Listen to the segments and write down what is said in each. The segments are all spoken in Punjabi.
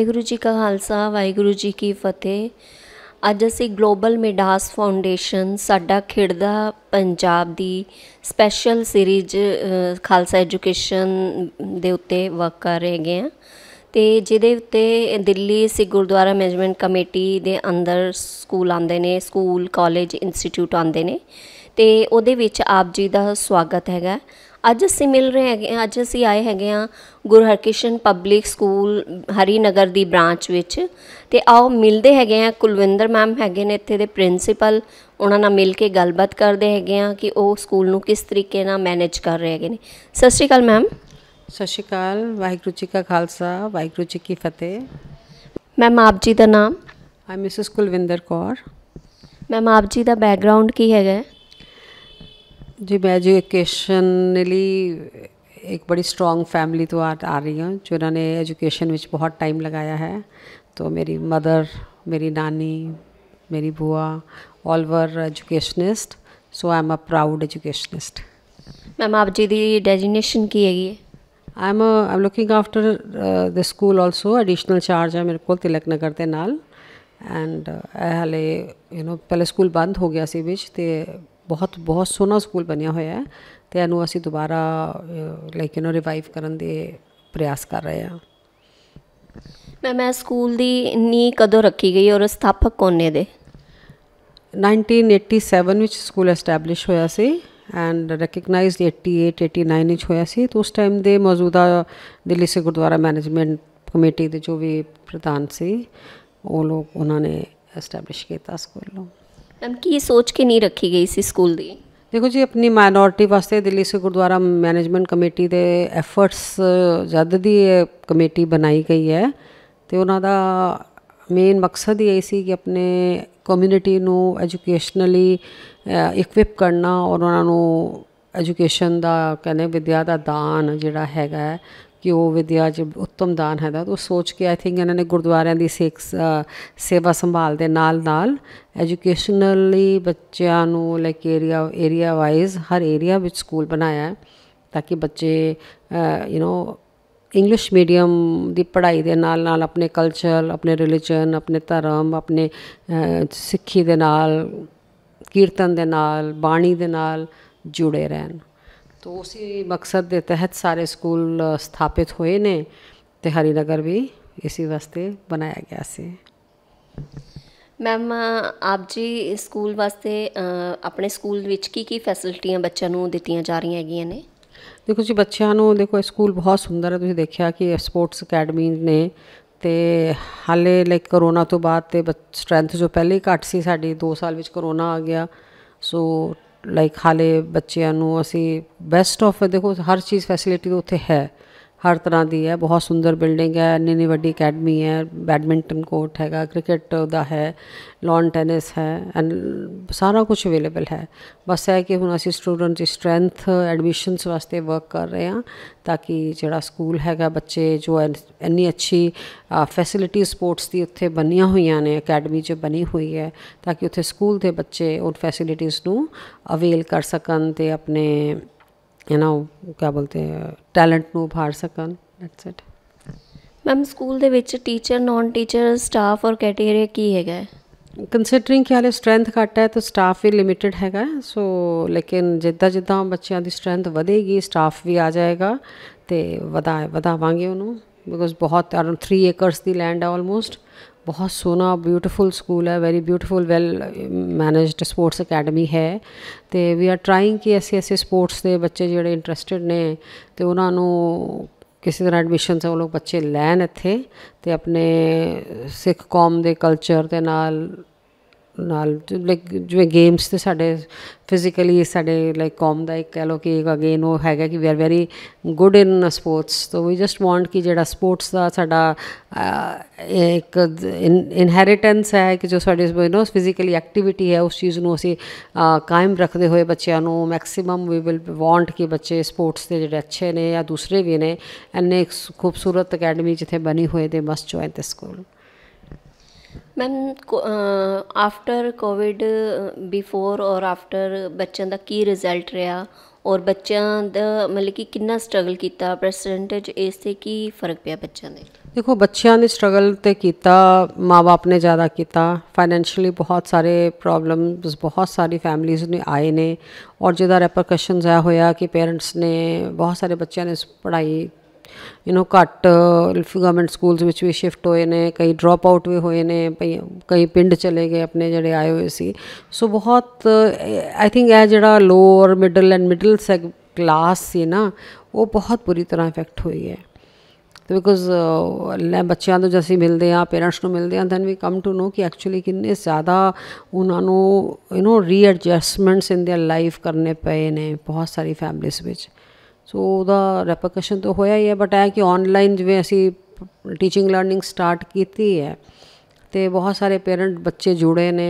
ਵਾਹਿਗੁਰੂ ਜੀ ਕਾ ਖਾਲਸਾ ਵਾਹਿਗੁਰੂ ਜੀ ਕੀ ਫਤਿਹ ਅੱਜ ਅਸੀਂ ਗਲੋਬਲ ਮਿਡਾਸ ਫਾਊਂਡੇਸ਼ਨ ਸਾਡਾ ਖਿੜਦਾ ਪੰਜਾਬ ਦੀ ਸਪੈਸ਼ਲ ਸੀਰੀਜ਼ ਖਾਲਸਾ ਐਜੂਕੇਸ਼ਨ ਦੇ ਉੱਤੇ ਵਰਕ ਕਰ ਰਹੇ ਹਾਂ ਤੇ ਜਿਹਦੇ ਉੱਤੇ ਦਿੱਲੀ ਸਿੱਖ ਗੁਰਦੁਆਰਾ ਮੈਨੇਜਮੈਂਟ ਕਮੇਟੀ ਦੇ ਅੰਦਰ ਸਕੂਲ ਆਉਂਦੇ ਨੇ ਸਕੂਲ ਕਾਲਜ ਇੰਸਟੀਚਿਊਟ ਆਉਂਦੇ ਨੇ ਤੇ ਉਹਦੇ ਵਿੱਚ ਆਪ ਜੀ ਦਾ ਸਵਾਗਤ ਹੈਗਾ ਅੱਜ ਅਸੀਂ ਮਿਲ ਰਹੇ ਹੈਗੇ ਅੱਜ ਅਸੀਂ ਆਏ ਹੈਗੇ ਆ ਗੁਰੂ ਹਰਕਿਸ਼ਨ ਪਬਲਿਕ ਸਕੂਲ ਹਰੀਨਗਰ ਦੀ ਬ੍ਰਾਂਚ ਵਿੱਚ ਤੇ ਆਓ ਮਿਲਦੇ ਹੈਗੇ ਆ ਕੁਲਵਿੰਦਰ ਮੈਮ ਹੈਗੇ ਨੇ ਇੱਥੇ ਦੇ ਪ੍ਰਿੰਸੀਪਲ ਉਹਨਾਂ ਨਾਲ ਮਿਲ ਕੇ ਗੱਲਬਾਤ ਕਰਦੇ ਹੈਗੇ ਆ ਕਿ ਉਹ ਸਕੂਲ ਨੂੰ ਕਿਸ ਤਰੀਕੇ ਨਾਲ ਮੈਨੇਜ ਕਰ ਰਹੇ ਹੈਗੇ ਨੇ ਸਤਿ ਸ਼੍ਰੀ ਅਕਾਲ ਮੈਮ ਸਤਿ ਸ਼੍ਰੀ ਅਕਾਲ ਵਾਹਿਗੁਰੂ ਜੀ ਕਾ ਖਾਲਸਾ ਵਾਹਿਗੁਰੂ ਜੀ ਕੀ ਫਤਿਹ ਮੈਮ ਆਪ ਜੀ ਦਾ ਨਾਮ ਆ ਮਿਸਿਸ ਕੁਲਵਿੰਦਰ ਕੌਰ ਮੈਮ ਆਪ ਜੀ ਦਾ ਬੈਕਗ੍ਰਾਉਂਡ ਕੀ ਹੈਗਾ जी मैं एजुकेशनली एक बड़ी स्ट्रोंग फैमिली तो आ आ रही हूँ जिन्होंने एजुकेशन में बहुत टाइम लगाया है तो मेरी मदर मेरी नानी मेरी बुआ all were educationist so I am a proud educationist ma'am आप जी ਦੀ डेजिनेशन की ਹੈਗੀ I am I am looking after the school also additional charge है मेरे को तिलक नगर के नाल एंड uh, हाले यू नो पहले स्कूल बंद हो गया सी बिच तो ਬਹੁਤ ਬਹੁਤ ਸੋਹਣਾ ਸਕੂਲ ਬਣਿਆ ਹੋਇਆ ਹੈ ਤੇ ਇਹਨੂੰ ਅਸੀਂ ਦੁਬਾਰਾ ਲਾਈਕ ਯੂ نو ਰਿਵਾਈਵ ਕਰਨ ਦੇ ਪ੍ਰਯਾਸ ਕਰ ਰਹੇ ਹਾਂ ਮੈਂ ਮੈਂ ਸਕੂਲ ਦੀ ਨੀ ਕਦੋਂ ਰੱਖੀ ਗਈ ਔਰ ਸਥਾਪਕ ਕੋਨੇ ਦੇ 1987 ਵਿੱਚ ਸਕੂਲ ਐਸਟੈਬਲਿਸ਼ ਹੋਇਆ ਸੀ ਐਂਡ ਰੈਕਗਨਾਈਜ਼ਡ 88 89 ਵਿੱਚ ਹੋਇਆ ਸੀ ਤੋਂ ਉਸ ਟਾਈਮ ਦੇ ਮੌਜੂਦਾ ਦਿੱਲੀ ਸੇ ਗੁਰਦੁਆਰਾ ਮੈਨੇਜਮੈਂਟ ਕਮੇਟੀ ਦੇ ਜੋ ਵੀ ਪ੍ਰਧਾਨ ਸੀ ਉਹ ਲੋਕ ਉਹਨਾਂ ਨੇ ਐਸਟੈਬਲਿਸ਼ ਕੀਤਾ ਸਕੂਲ ਨੂੰ ਮੈਮ ਕੀ ਸੋਚ ਕੇ ਨਹੀਂ ਰੱਖੀ ਗਈ ਸੀ ਸਕੂਲ ਦੀ ਦੇਖੋ ਜੀ ਆਪਣੀ ਮਾਈਨੋਰਟੀ ਵਾਸਤੇ ਦਿੱਲੀ ਸੇ ਗੁਰਦੁਆਰਾ ਮੈਨੇਜਮੈਂਟ ਕਮੇਟੀ ਦੇ ਐਫਰਟਸ ਜਦ ਦੀ ਕਮੇਟੀ ਬਣਾਈ ਗਈ ਹੈ ਤੇ ਉਹਨਾਂ ਦਾ ਮੇਨ ਮਕਸਦ ਇਹ ਸੀ ਕਿ ਆਪਣੇ ਕਮਿਊਨਿਟੀ ਨੂੰ ਐਜੂਕੇਸ਼ਨਲੀ ਇਕਵਿਪ ਕਰਨਾ ਔਰ ਉਹਨਾਂ ਨੂੰ ਐਜੂਕੇਸ਼ਨ ਦਾ ਕਹਿੰਦੇ ਵਿਦਿਆ ਦਾ ਦਾਨ ਜਿਹੜਾ ਹੈਗਾ ਕਿ ਉਹ ਵਿਦਿਆ ਚ ਉੱਤਮ ਦਾਨ ਹੈ ਦਾ ਉਹ ਸੋਚ ਕੇ ਆਈ ਥਿੰਕ ਇਹਨਾਂ ਨੇ ਗੁਰਦੁਆਰਿਆਂ ਦੀ ਸੇਵਾ ਸੰਭਾਲ ਦੇ ਨਾਲ ਨਾਲ ਐਜੂਕੇਸ਼ਨਲੀ ਬੱਚਿਆਂ ਨੂੰ ਲਾਈਕ ਏਰੀਆ ਏਰੀਆ ਵਾਈਜ਼ ਹਰ ਏਰੀਆ ਵਿੱਚ ਸਕੂਲ ਬਣਾਇਆ ਹੈ ਤਾਂ ਕਿ ਬੱਚੇ ਯੂ نو ਇੰਗਲਿਸ਼ ਮੀਡੀਅਮ ਦੀ ਪੜ੍ਹਾਈ ਦੇ ਨਾਲ ਨਾਲ ਆਪਣੇ ਕਲਚਰ ਆਪਣੇ ਰਿਲੀਜਨ ਆਪਣੇ ਧਰਮ ਆਪਣੇ ਸਿੱਖੀ ਦੇ ਨਾਲ ਕੀਰਤਨ ਦੇ ਨਾਲ ਬਾਣੀ ਦੇ ਨਾਲ ਜੁੜੇ ਰਹਿਣ ਤੋ ਉਸੇ ਮਕਸਦ ਦੇ ਤਹਿਤ ਸਾਰੇ ਸਕੂਲ ਸਥਾਪਿਤ ਹੋਏ ਨੇ ਤੇ ਹਰੀ ਨਗਰ ਵੀ ਇਸੇ ਵਾਸਤੇ ਬਣਾਇਆ ਗਿਆ ਸੀ ਮੈਮ ਆਪ ਜੀ ਸਕੂਲ ਵਾਸਤੇ ਆਪਣੇ ਸਕੂਲ ਵਿੱਚ ਕੀ ਕੀ ਫੈਸਿਲਿਟੀਆਂ ਬੱਚਿਆਂ ਨੂੰ ਦਿੱਤੀਆਂ ਜਾ ਰਹੀਆਂ ਹੈਗੀਆਂ ਨੇ ਦੇਖੋ ਜੀ ਬੱਚਿਆਂ ਨੂੰ ਦੇਖੋ ਸਕੂਲ ਬਹੁਤ ਸੁੰਦਰ ਹੈ ਤੁਸੀਂ ਦੇਖਿਆ ਕਿ ਸਪੋਰਟਸ ਅਕੈਡਮੀ ਨੇ ਤੇ ਹਾਲੇ ਲਾਈਕ ਕਰੋਨਾ ਤੋਂ ਬਾਅਦ ਤੇ ਸਟਰੈਂਥ ਜੋ ਪਹਿਲੇ ਘੱਟ ਸੀ ਸਾਡੀ 2 ਸਾਲ ਵਿੱਚ ਕਰੋਨਾ ਆ ਗਿਆ ਸੋ ਲਾਈਕ ਹਾਲੇ ਬੱਚਿਆਂ ਨੂੰ ਅਸੀਂ ਬੈਸਟ ਆਫ ਦੇਖੋ ਹਰ ਚੀਜ਼ ਫੈਸਿਲਿਟੀ ਉੱਥੇ ਹੈ ਹਰ ਤਰ੍ਹਾਂ ਦੀ ਹੈ ਬਹੁਤ ਸੁੰਦਰ ਬਿਲਡਿੰਗ ਹੈ ਇੰਨੀ ਨੀ ਵੱਡੀ ਅਕੈਡਮੀ ਹੈ ਬੈਡਮਿੰਟਨ ਕੋਰਟ ਹੈਗਾ ਕ੍ਰਿਕਟ ਦਾ ਹੈ ਲੌਨ ਟੈਨਿਸ ਹੈ ਐਂਡ ਸਾਰਾ ਕੁਝ ਅਵੇਲੇਬਲ ਹੈ ਬਸ ਹੈ ਕਿ ਹੁਣ ਅਸੀਂ ਸਟੂਡੈਂਟ ਦੀ ਸਟਰੈਂਥ ਐਡਮਿਸ਼ਨਸ ਵਾਸਤੇ ਵਰਕ ਕਰ ਰਹੇ ਹਾਂ ਤਾਂ ਕਿ ਜਿਹੜਾ ਸਕੂਲ ਹੈਗਾ ਬੱਚੇ ਜੋ ਇੰਨੀ ਅੱਛੀ ਫੈਸਿਲਿਟੀ ਸਪੋਰਟਸ ਦੀ ਉੱਥੇ ਬਣੀਆਂ ਹੋਈਆਂ ਨੇ ਅਕੈਡਮੀ 'ਚ ਬਣੀ ਹੋਈ ਹੈ ਤਾਂ ਕਿ ਉੱਥੇ ਸਕੂਲ ਦੇ ਬੱਚੇ ਉਹ ਫੈਸਿਲਿਟੀਜ਼ ਨੂੰ ਅਵੇਲ ਕਰ ਸਕਣ ਤੇ ਆਪਣੇ ਯੂ نو ਕਿਆ ਬੋਲਤੇ ਟੈਲੈਂਟ ਨੂੰ ਉਭਾਰ ਸਕਣ ਦੈਟਸ ਇਟ ਮੈਮ ਸਕੂਲ ਦੇ ਵਿੱਚ ਟੀਚਰ ਨਾਨ ਟੀਚਰ ਸਟਾਫ ਔਰ ਕੈਟੇਗਰੀ ਕੀ ਹੈਗਾ ਕੰਸੀਡਰਿੰਗ ਕਿ ਹਾਲੇ ਸਟਰੈਂਥ ਘੱਟ ਹੈ ਤਾਂ ਸਟਾਫ ਵੀ ਲਿਮਿਟਿਡ ਹੈਗਾ ਸੋ ਲੇਕਿਨ ਜਿੱਦਾਂ ਜਿੱਦਾਂ ਬੱਚਿਆਂ ਦੀ ਸਟਰੈਂਥ ਵਧੇਗੀ ਸਟਾਫ ਵੀ ਆ ਜਾਏਗਾ ਤੇ ਵਧਾ ਵਧਾਵਾਂਗੇ ਉਹਨੂੰ ਬਿਕੋਜ਼ ਬਹੁਤ ਅਰਾਊਂਡ 3 ਏਕਰਸ ਦੀ ਲੈਂਡ ਆਲਮੋਸਟ ਬਹੁਤ ਸੋਹਣਾ ਬਿਊਟੀਫੁਲ ਸਕੂਲ ਹੈ very beautiful well managed sports academy ਹੈ ਤੇ ਵੀ ਆਰ ਟ੍ਰਾਈਂਗ ਕਿ ਐਸੇ ਐਸੇ ਸਪੋਰਟਸ ਦੇ ਬੱਚੇ ਜਿਹੜੇ ਇੰਟਰਸਟਿਡ ਨੇ ਤੇ ਉਹਨਾਂ ਨੂੰ ਕਿਸੇ ਤਰ੍ਹਾਂ ਐਡਮਿਸ਼ਨ ਉਹ ਲੋਕ ਬੱਚੇ ਲੈਣ ਇੱਥੇ ਤੇ ਆਪਣੇ ਸਿੱਖ ਕੌਮ ਦੇ ਕਲਚਰ ਦੇ ਨਾਲ ਨਾਲ ਲਾਈਕ ਜਿਵੇਂ ਗੇਮਸ ਤੇ ਸਾਡੇ ਫਿਜ਼ੀਕਲੀ ਸਾਡੇ ਲਾਈਕ ਕੌਮ ਦਾ ਇੱਕ ਕਹ ਲੋ ਕਿ ਅਗੇਨ ਉਹ ਹੈਗਾ ਕਿ we are very good in sports so we just want ਕਿ ਜਿਹੜਾ ਸਪੋਰਟਸ ਦਾ ਸਾਡਾ ਇੱਕ ਇਨਹੈਰੀਟੈਂਸ ਹੈ ਕਿ ਜੋ ਸਾਡੇ ਯੂ نو ਫਿਜ਼ੀਕਲੀ ਐਕਟੀਵਿਟੀ ਹੈ ਉਸ ਚੀਜ਼ ਨੂੰ ਅਸੀਂ ਕਾਇਮ ਰੱਖਦੇ ਹੋਏ ਬੱਚਿਆਂ ਨੂੰ ਮੈਕਸਿਮਮ ਵੀ ਵਿਲ ਵਾਂਟ ਕਿ ਬੱਚੇ ਸਪੋਰਟਸ ਦੇ ਜਿਹੜੇ ਅੱਛੇ ਨੇ ਜਾਂ ਦੂਸਰੇ ਵੀ ਨੇ ਐਨੇ ਖੂਬਸੂਰਤ ਅਕੈਡਮੀ ਜਿੱਥੇ ਬਣੀ ਹੋਏ ਦੇ must join the school ma'am after covid before ਔਰ ਆਫਟਰ ਬੱਚਿਆਂ ਦਾ ਕੀ ਰਿਜ਼ਲਟ ਰਿਹਾ ਔਰ ਬੱਚਿਆਂ ਦਾ ਮਤਲਬ ਕਿ ਕਿੰਨਾ ਸਟਰਗਲ ਕੀਤਾ ਪਰਸੈਂਟੇਜ ਇਸ ਤੇ ਕੀ ਫਰਕ ਪਿਆ ਬੱਚਿਆਂ ਦੇ ਦੇਖੋ ਬੱਚਿਆਂ ਨੇ ਸਟਰਗਲ ਤੇ ਕੀਤਾ ਮਾਪੇ ਨੇ ਜ਼ਿਆਦਾ ਕੀਤਾ ਫਾਈਨੈਂਸ਼ੀਅਲੀ ਬਹੁਤ ਸਾਰੇ ਪ੍ਰੋਬਲਮਸ ਬਹੁਤ ਸਾਰੀ ਫੈਮਲੀਆਂ ਨੇ ਆਏ ਨੇ ਔਰ ਜਿਹਦਾ ਰੈਪਰਕਸ਼ਨਸ ਆ ਹੋਇਆ ਕਿ ਪੇਰੈਂਟਸ ਨੇ ਬਹੁਤ ਸਾਰੇ ਬੱਚਿਆਂ ਨੇ ਪੜ੍ਹਾਈ ਯੂ نو ਘੱਟ ਗਵਰਨਮੈਂਟ ਸਕੂਲਸ ਵਿੱਚ ਵੀ ਸ਼ਿਫਟ ਹੋਏ ਨੇ ਕਈ ਡ੍ਰੌਪ ਆਊਟ ਵੀ ਹੋਏ ਨੇ ਕਈ ਪਿੰਡ ਚਲੇ ਗਏ ਆਪਣੇ ਜਿਹੜੇ ਆਏ ਹੋਏ ਸੀ ਸੋ ਬਹੁਤ ਆਈ ਥਿੰਕ ਇਹ ਜਿਹੜਾ ਲੋਅਰ ਮਿਡਲ ਐਂਡ ਮਿਡਲ ਸੈਗ ਕਲਾਸ ਸੀ ਨਾ ਉਹ ਬਹੁਤ ਬੁਰੀ ਤਰ੍ਹਾਂ ਇਫੈਕਟ ਹੋਈ ਹੈ ਤੇ ਬਿਕੋਜ਼ ਲੈ ਬੱਚਿਆਂ ਤੋਂ ਜਿਵੇਂ ਮਿਲਦੇ ਆ ਪੇਰੈਂਟਸ ਨੂੰ ਮਿਲਦੇ ਆ ਦੈਨ ਵੀ ਕਮ ਟੂ نو ਕਿ ਐਕਚੁਅਲੀ ਕਿੰਨੇ ਜ਼ਿਆਦਾ ਉਹਨਾਂ ਨੂੰ you know readjustments in their life ਕਰਨੇ ਪਏ ਨੇ ਬਹੁਤ ਸਾਰੀ ਫੈਮਲੀਜ਼ ਵਿੱਚ ਸੋ ਉਹਦਾ ਰੈਪਰਕਸ਼ਨ ਤਾਂ ਹੋਇਆ ਹੀ ਹੈ ਬਟ ਐ ਕਿ ਆਨਲਾਈਨ ਜਿਵੇਂ ਅਸੀਂ ਟੀਚਿੰਗ ਲਰਨਿੰਗ ਸਟਾਰਟ ਕੀਤੀ ਹੈ ਤੇ ਬਹੁਤ ਸਾਰੇ ਪੇਰੈਂਟ ਬੱਚੇ ਜੁੜੇ ਨੇ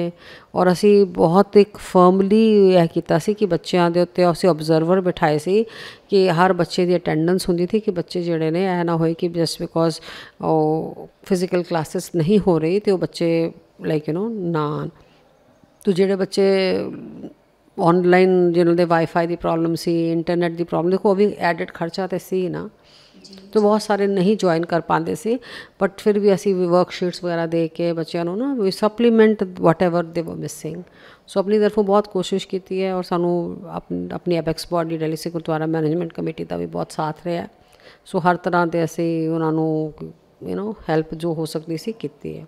ਔਰ ਅਸੀਂ ਬਹੁਤ ਇੱਕ ਫਰਮਲੀ ਇਹ ਕੀਤਾ ਸੀ ਕਿ ਬੱਚਿਆਂ ਦੇ ਉੱਤੇ ਅਸੀਂ ਆਬਜ਼ਰਵਰ ਬਿਠਾਏ ਸੀ ਕਿ ਹਰ ਬੱਚੇ ਦੀ ਅਟੈਂਡੈਂਸ ਹੁੰਦੀ ਸੀ ਕਿ ਬੱਚੇ ਜਿਹੜੇ ਨੇ ਇਹ ਨਾ ਹੋਏ ਕਿ ਜਸਟ ਬਿਕੋਜ਼ ਉਹ ਫਿਜ਼ੀਕਲ ਕਲਾਸਿਸ ਨਹੀਂ ਹੋ ਰਹੀ ਤੇ ਉਹ ਬੱਚੇ ਲਾਈਕ ਯੂ نو ਨਾ ਤੋ ਜਿਹੜੇ ਬੱਚੇ ਆਨਲਾਈਨ ਜਿਹਨਾਂ ਦੇ ਵਾਈਫਾਈ ਦੀ ਪ੍ਰੋਬਲਮ ਸੀ ਇੰਟਰਨੈਟ ਦੀ ਪ੍ਰੋਬਲਮ ਦੇਖੋ ਉਹ ਵੀ ਐਡਿਟ ਖਰਚਾ ਤੇ ਸੀ ਨਾ ਤੋ ਬਹੁਤ ਸਾਰੇ ਨਹੀਂ ਜੁਆਇਨ ਕਰ ਪਾਉਂਦੇ ਸੀ ਬਟ ਫਿਰ ਵੀ ਅਸੀਂ ਵਰਕਸ਼ੀਟਸ ਵਗੈਰਾ ਦੇ ਕੇ ਬੱਚਿਆਂ ਨੂੰ ਨਾ ਵੀ ਸਪਲੀਮੈਂਟ ਵਾਟਐਵਰ ਦੇ ਵਰ ਮਿਸਿੰਗ ਸੋ ਆਪਣੀ ਤਰਫੋਂ ਬਹੁਤ ਕੋਸ਼ਿਸ਼ ਕੀਤੀ ਹੈ ਔਰ ਸਾਨੂੰ ਆਪਣੀ ਐਪੈਕਸ ਬੋਡੀ ਡੈਲੀ ਸਿਕੁਰ ਦੁਆਰਾ ਮੈਨੇਜਮੈਂਟ ਕਮੇਟੀ ਦਾ ਵੀ ਬਹੁਤ ਸਾਥ ਰਿਹਾ ਸੋ ਹਰ ਤਰ੍ਹਾਂ ਦੇ ਅਸੀਂ ਉਹਨਾਂ ਨੂੰ ਯੂ نو ਹੈਲਪ ਜੋ ਹੋ ਸਕਦੀ ਸੀ ਕੀਤੀ ਹੈ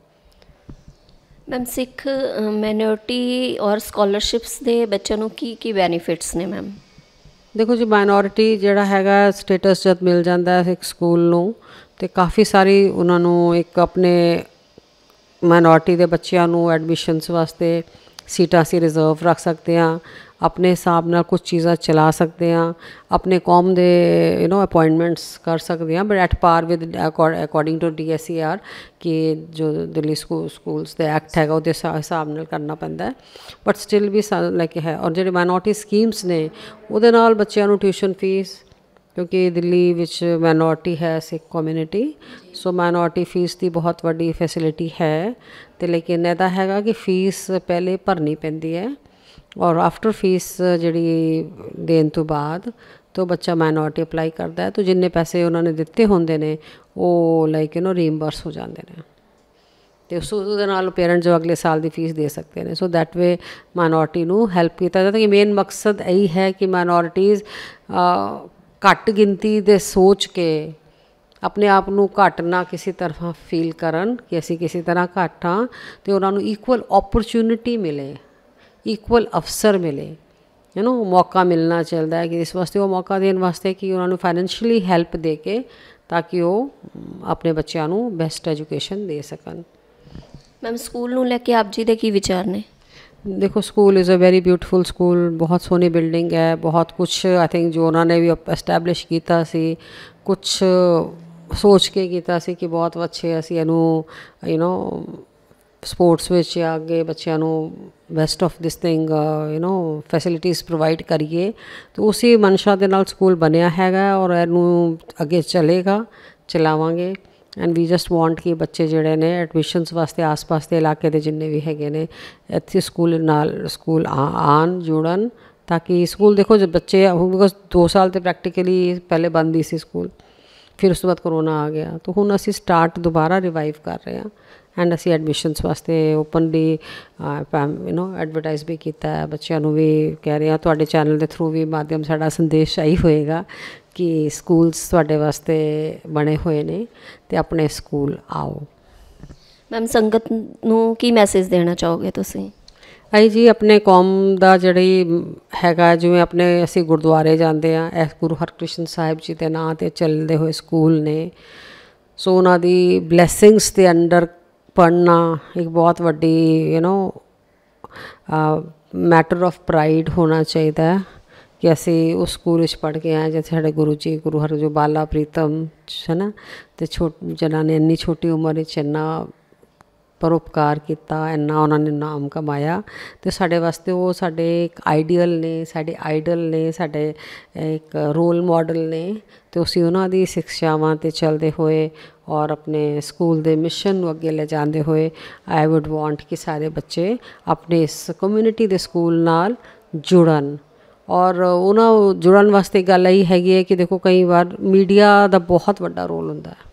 ਮੈਮ ਸਿੱਖ ਮਾਈਨੋਰਟੀ ਔਰ ਸਕਾਲਰਸ਼ਿਪਸ ਦੇ ਬੱਚਿਆਂ ਨੂੰ ਕੀ ਕੀ ਬੈਨੀਫਿਟਸ ਨੇ ਮੈਮ ਦੇਖੋ ਜੀ ਮਾਈਨੋਰਟੀ ਜਿਹੜਾ ਹੈਗਾ ਸਟੇਟਸ ਜਦ ਮਿਲ ਜਾਂਦਾ ਹੈ ਇੱਕ ਸਕੂਲ ਨੂੰ ਤੇ ਕਾਫੀ ਸਾਰੀ ਉਹਨਾਂ ਨੂੰ ਇੱਕ ਆਪਣੇ ਮਾਈਨੋਰਟੀ ਦੇ ਬੱਚਿਆਂ ਨੂੰ ਐਡਮਿਸ਼ਨਸ ਵਾਸਤੇ ਸੀਟਾਂ ਸੀ ਰਿਜ਼ਰਵ ਰੱਖ ਸਕਦੇ ਆ ਆਪਣੇ ਹਿਸਾਬ ਨਾਲ ਕੁਝ ਚੀਜ਼ਾਂ ਚਲਾ ਸਕਦੇ ਆ ਆਪਣੇ ਕੌਮ ਦੇ ਯੂ نو ਅਪਾਇੰਟਮੈਂਟਸ ਕਰ ਸਕਦੇ ਆ but at par with according to DSER ਕਿ ਜੋ ਦਿੱਲੀ ਸਕੂਲਸ ਦੇ ਐਕਟ ਹੈਗਾ ਉਹਦੇ ਹਿਸਾਬ ਨਾਲ ਕਰਨਾ ਪੈਂਦਾ ਹੈ ਬਟ ਸਟਿਲ ਵੀ ਲਾਈਕ ਹੈ ਔਰ ਜਿਹੜੇ ਮਾਈਨੋਰਟੀ ਸਕੀਮਸ ਨੇ ਉਹਦੇ ਨਾਲ ਬੱਚਿਆਂ ਨੂੰ ਟਿਊਸ਼ਨ ਫੀਸ ਕਿਉਂਕਿ ਦਿੱਲੀ ਵਿੱਚ ਮਾਈਨੋਰਟੀ ਹੈ Sikh community so minority fee ਦੀ ਬਹੁਤ ਵੱਡੀ ਫੈਸਿਲਿਟੀ ਹੈ ਤੇ ਲੇਕਿਨ ਇਹਦਾ ਹੈਗਾ ਕਿ ਫੀਸ ਪਹਿਲੇ ਭਰਨੀ ਪੈਂਦੀ ਹੈ ਔਰ ਆਫਟਰ ਫੀਸ ਜਿਹੜੀ ਦੇਣ ਤੋਂ ਬਾਅਦ ਤੋਂ ਬੱਚਾ ਮਾਈਨੋਰਟੀ ਅਪਲਾਈ ਕਰਦਾ ਹੈ ਤੋਂ ਜਿੰਨੇ ਪੈਸੇ ਉਹਨਾਂ ਨੇ ਦਿੱਤੇ ਹੁੰਦੇ ਨੇ ਉਹ ਲਾਈਕ ਯੂ نو ਰੀਇੰਬਰਸ ਹੋ ਜਾਂਦੇ ਨੇ ਤੇ ਉਸ ਦੇ ਨਾਲ ਪੇਰੈਂਟ ਜੋ ਅਗਲੇ ਸਾਲ ਦੀ ਫੀਸ ਦੇ ਸਕਦੇ ਨੇ ਸੋ ਦੈਟ ਵੇ ਮਾਈਨੋਰਟੀ ਨੂੰ ਹੈਲਪ ਕੀਤਾ ਜਾਂਦਾ ਕਿ ਮੇਨ ਮਕਸਦ ਇਹੀ ਹੈ ਕਿ ਮਾਈਨੋਰਟੀਆਂ ਘੱਟ ਗਿਣਤੀ ਦੇ ਸੋਚ ਕੇ ਆਪਣੇ ਆਪ ਨੂੰ ਘੱਟ ਨਾ ਕਿਸੇ ਤਰ੍ਹਾਂ ਫੀਲ ਕਰਨ ਕਿ ਅਸੀਂ ਕਿਸੇ ਤਰ੍ਹਾਂ ਘੱਟ ਹਾਂ ਤੇ ਉਹਨਾਂ ਨੂੰ ਇਕੁਅਲ ਓਪਰਚ्युनिटी ਮਿਲੇ ਇਕੁਅਲ ਅਫਸਰ ਮਿਲੇ ਯੂ نو ਮੌਕਾ ਮਿਲਣਾ ਚਾਹੀਦਾ ਹੈ ਕਿ ਇਸ ਵਾਸਤੇ ਉਹ ਮੌਕਾ ਦੇਣ ਵਾਸਤੇ ਕਿ ਉਹਨਾਂ ਨੂੰ ਫਾਈਨੈਂਸ਼ੀਅਲੀ ਹੈਲਪ ਦੇ ਕੇ ਤਾਂ ਕਿ ਉਹ ਆਪਣੇ ਬੱਚਿਆਂ ਨੂੰ ਬੈਸਟ ਐਜੂਕੇਸ਼ਨ ਦੇ ਸਕਣ ਮੈਮ ਸਕੂਲ ਨੂੰ ਲੈ ਕੇ ਆਪ ਜੀ ਦੇ ਕੀ ਵਿਚਾਰ ਨੇ ਦੇਖੋ school is a very beautiful school ਬਹੁਤ ਸੋਹਣੀ ਬਿਲਡਿੰਗ ਹੈ ਬਹੁਤ ਕੁਝ ਆਈ ਥਿੰਕ ਜੋ ਉਹਨਾਂ ਨੇ ਵੀ ਐਸਟੈਬਲਿਸ਼ ਕੀਤਾ ਸੀ ਕੁਝ ਸੋਚ ਕੇ ਕੀਤਾ ਸੀ ਕਿ ਬਹੁਤ ਅੱਛੇ ਅਸੀਂ ਇਹਨੂੰ ਯੂ نو ਸਪੋਰਟਸ ਵਿੱਚ ਜਾਂ ਅੱਗੇ ਬੱਚਿਆਂ ਨੂੰ best of this thing you know ਫੈਸਿਲਿਟੀਆਂ ਪ੍ਰੋਵਾਈਡ ਕਰੀਏ ਤੇ ਉਸੇ ਮਨਸ਼ਾ ਦੇ ਨਾਲ ਸਕੂਲ ਬਣਿਆ ਹੈਗਾ ਔਰ ਇਹਨੂੰ ਅੱਗੇ ਚੱਲੇਗਾ ਚਲਾਵਾਂਗੇ ਐਂਡ ਵੀ ਜਸਟ ਵਾਂਟ ਕਿ ਬੱਚੇ ਜਿਹੜੇ ਨੇ ਐਡਮਿਸ਼ਨਸ ਵਾਸਤੇ ਆਸ-ਪਾਸ ਦੇ ਇਲਾਕੇ ਦੇ ਜਿੰਨੇ ਵੀ ਹੈਗੇ ਨੇ ਇੱਥੇ ਸਕੂਲ ਨਾਲ ਸਕੂਲ ਆਣ ਜੁੜਨ ਤਾਂ ਕਿ ਸਕੂਲ ਦੇਖੋ ਜੇ ਬੱਚੇ ਬਿਕੋਜ਼ 2 ਸਾਲ ਤੇ ਪ੍ਰੈਕਟੀਕਲੀ ਪਹਿਲੇ ਬੰਦ ਹੀ ਸੀ ਸਕੂਲ ਫਿਰ ਉਸ ਤੋਂ ਬਾਅਦ ਕਰੋਨਾ ਆ ਗਿਆ ਤਾਂ ਹੁਣ ਅਸੀਂ ਸਟਾਰਟ ਦੁਬਾਰਾ ਰਿਵਾਈਵ ਕਰ ਰਹੇ ਹਾਂ ਐਂਡ ਅਸੀਂ ਐਡਮਿਸ਼ਨਸ ਵਾਸਤੇ ਓਪਨਲੀ ਯੂ نو ਐਡਵਰਟਾਈਜ਼ ਵੀ ਕੀਤਾ ਬੱਚਿਆਂ ਨੂੰ ਵੀ ਕਹਿ ਰਹੇ ਆ ਤੁਹਾਡੇ ਚੈਨਲ ਦੇ ਥਰੂ ਵੀ ਮਾਧਿਅਮ ਸਾਡਾ ਸੰਦੇਸ਼ ਆਈ ਹੋਏਗਾ ਕਿ ਸਕੂਲਸ ਤੁਹਾਡੇ ਵਾਸਤੇ ਬਣੇ ਹੋਏ ਨੇ ਤੇ ਆਪਣੇ ਸਕੂਲ ਆਓ ਮੈਮ ਸੰਗਤ ਨੂੰ ਕੀ ਮੈਸੇਜ ਦੇਣਾ ਚਾਹੋਗੇ ਤੁਸੀਂ ਆਈ ਜੀ ਆਪਣੇ ਕੌਮ ਦਾ ਜਿਹੜੀ ਹੈਗਾ ਜਿਵੇਂ ਆਪਣੇ ਅਸੀਂ ਗੁਰਦੁਆਰੇ ਜਾਂਦੇ ਆ ਇਸ ਗੁਰੂ ਹਰਕ੍ਰਿਸ਼ਨ ਸਾਹਿਬ ਜੀ ਦੇ ਨਾਂ ਤੇ ਚੱਲਦੇ ਹੋਏ ਸਕੂਲ ਨੇ ਸੋ ਉਹਨਾਂ ਦੀ ਬਲੇਸਿੰਗਸ ਦੇ ਅੰਡਰ ਪੜਨਾ ਇੱਕ ਬਹੁਤ ਵੱਡੀ you know matter of pride ਹੋਣਾ ਚਾਹੀਦਾ ਹੈ ਕਿ ਅਸੀਂ ਉਸ ਸਕੂਲ ਵਿੱਚ ਪੜ ਕੇ ਆਏ ਜਿੱਥੇ ਸਾਡੇ ਗੁਰੂ ਜੀ ਗੁਰੂ ਹਰਜੋ ਬਾਲਾ ਪ੍ਰੀਤਮ ਹੈ ਨਾ ਤੇ ਛੋਟ ਜਿਨ੍ਹਾਂ ਨੇ ਇੰਨੀ ਛੋਟੀ ਉਮਰ ਵਿੱਚ ਇੰਨਾ ਪਰਉਪਕਾਰ ਕੀਤਾ ਇੰਨਾ ਉਹਨਾਂ ਨੇ ਨਾਮ ਕਮਾਇਆ ਤੇ ਸਾਡੇ ਵਾਸਤੇ ਉਹ ਸਾਡੇ ਇੱਕ ਆਈਡੀਅਲ ਨੇ ਸਾਡੇ ਆਈਡਲ ਨੇ ਸਾਡੇ ਇੱਕ ਰੋਲ ਮਾਡਲ ਨੇ ਤੇ ਅਸੀਂ ਉਹਨਾਂ ਦੀ ਸਿੱਖਿਆਵਾਂ ਤੇ ਚੱਲਦੇ ਹੋਏ ਔਰ ਆਪਣੇ ਸਕੂਲ ਦੇ ਮਿਸ਼ਨ ਨੂੰ ਅੱਗੇ ਲੈ ਜਾਂਦੇ ਹੋਏ ਆਈ ਊਡ ਵਾਂਟ ਕਿ ਸਾਰੇ ਬੱਚੇ ਆਪਣੇ ਇਸ ਕਮਿਊਨਿਟੀ ਦੇ ਸਕੂਲ ਨਾਲ ਜੁੜਨ ਔਰ ਉਹਨਾਂ ਜੁੜਨ ਵਾਸਤੇ ਗੱਲ ਆਈ ਹੈਗੀ ਹੈ ਕਿ ਦੇਖੋ ਕਈ ਵਾਰ ਮੀਡੀਆ ਦਾ ਬਹੁਤ ਵੱਡਾ ਰੋਲ ਹੁੰਦਾ ਹੈ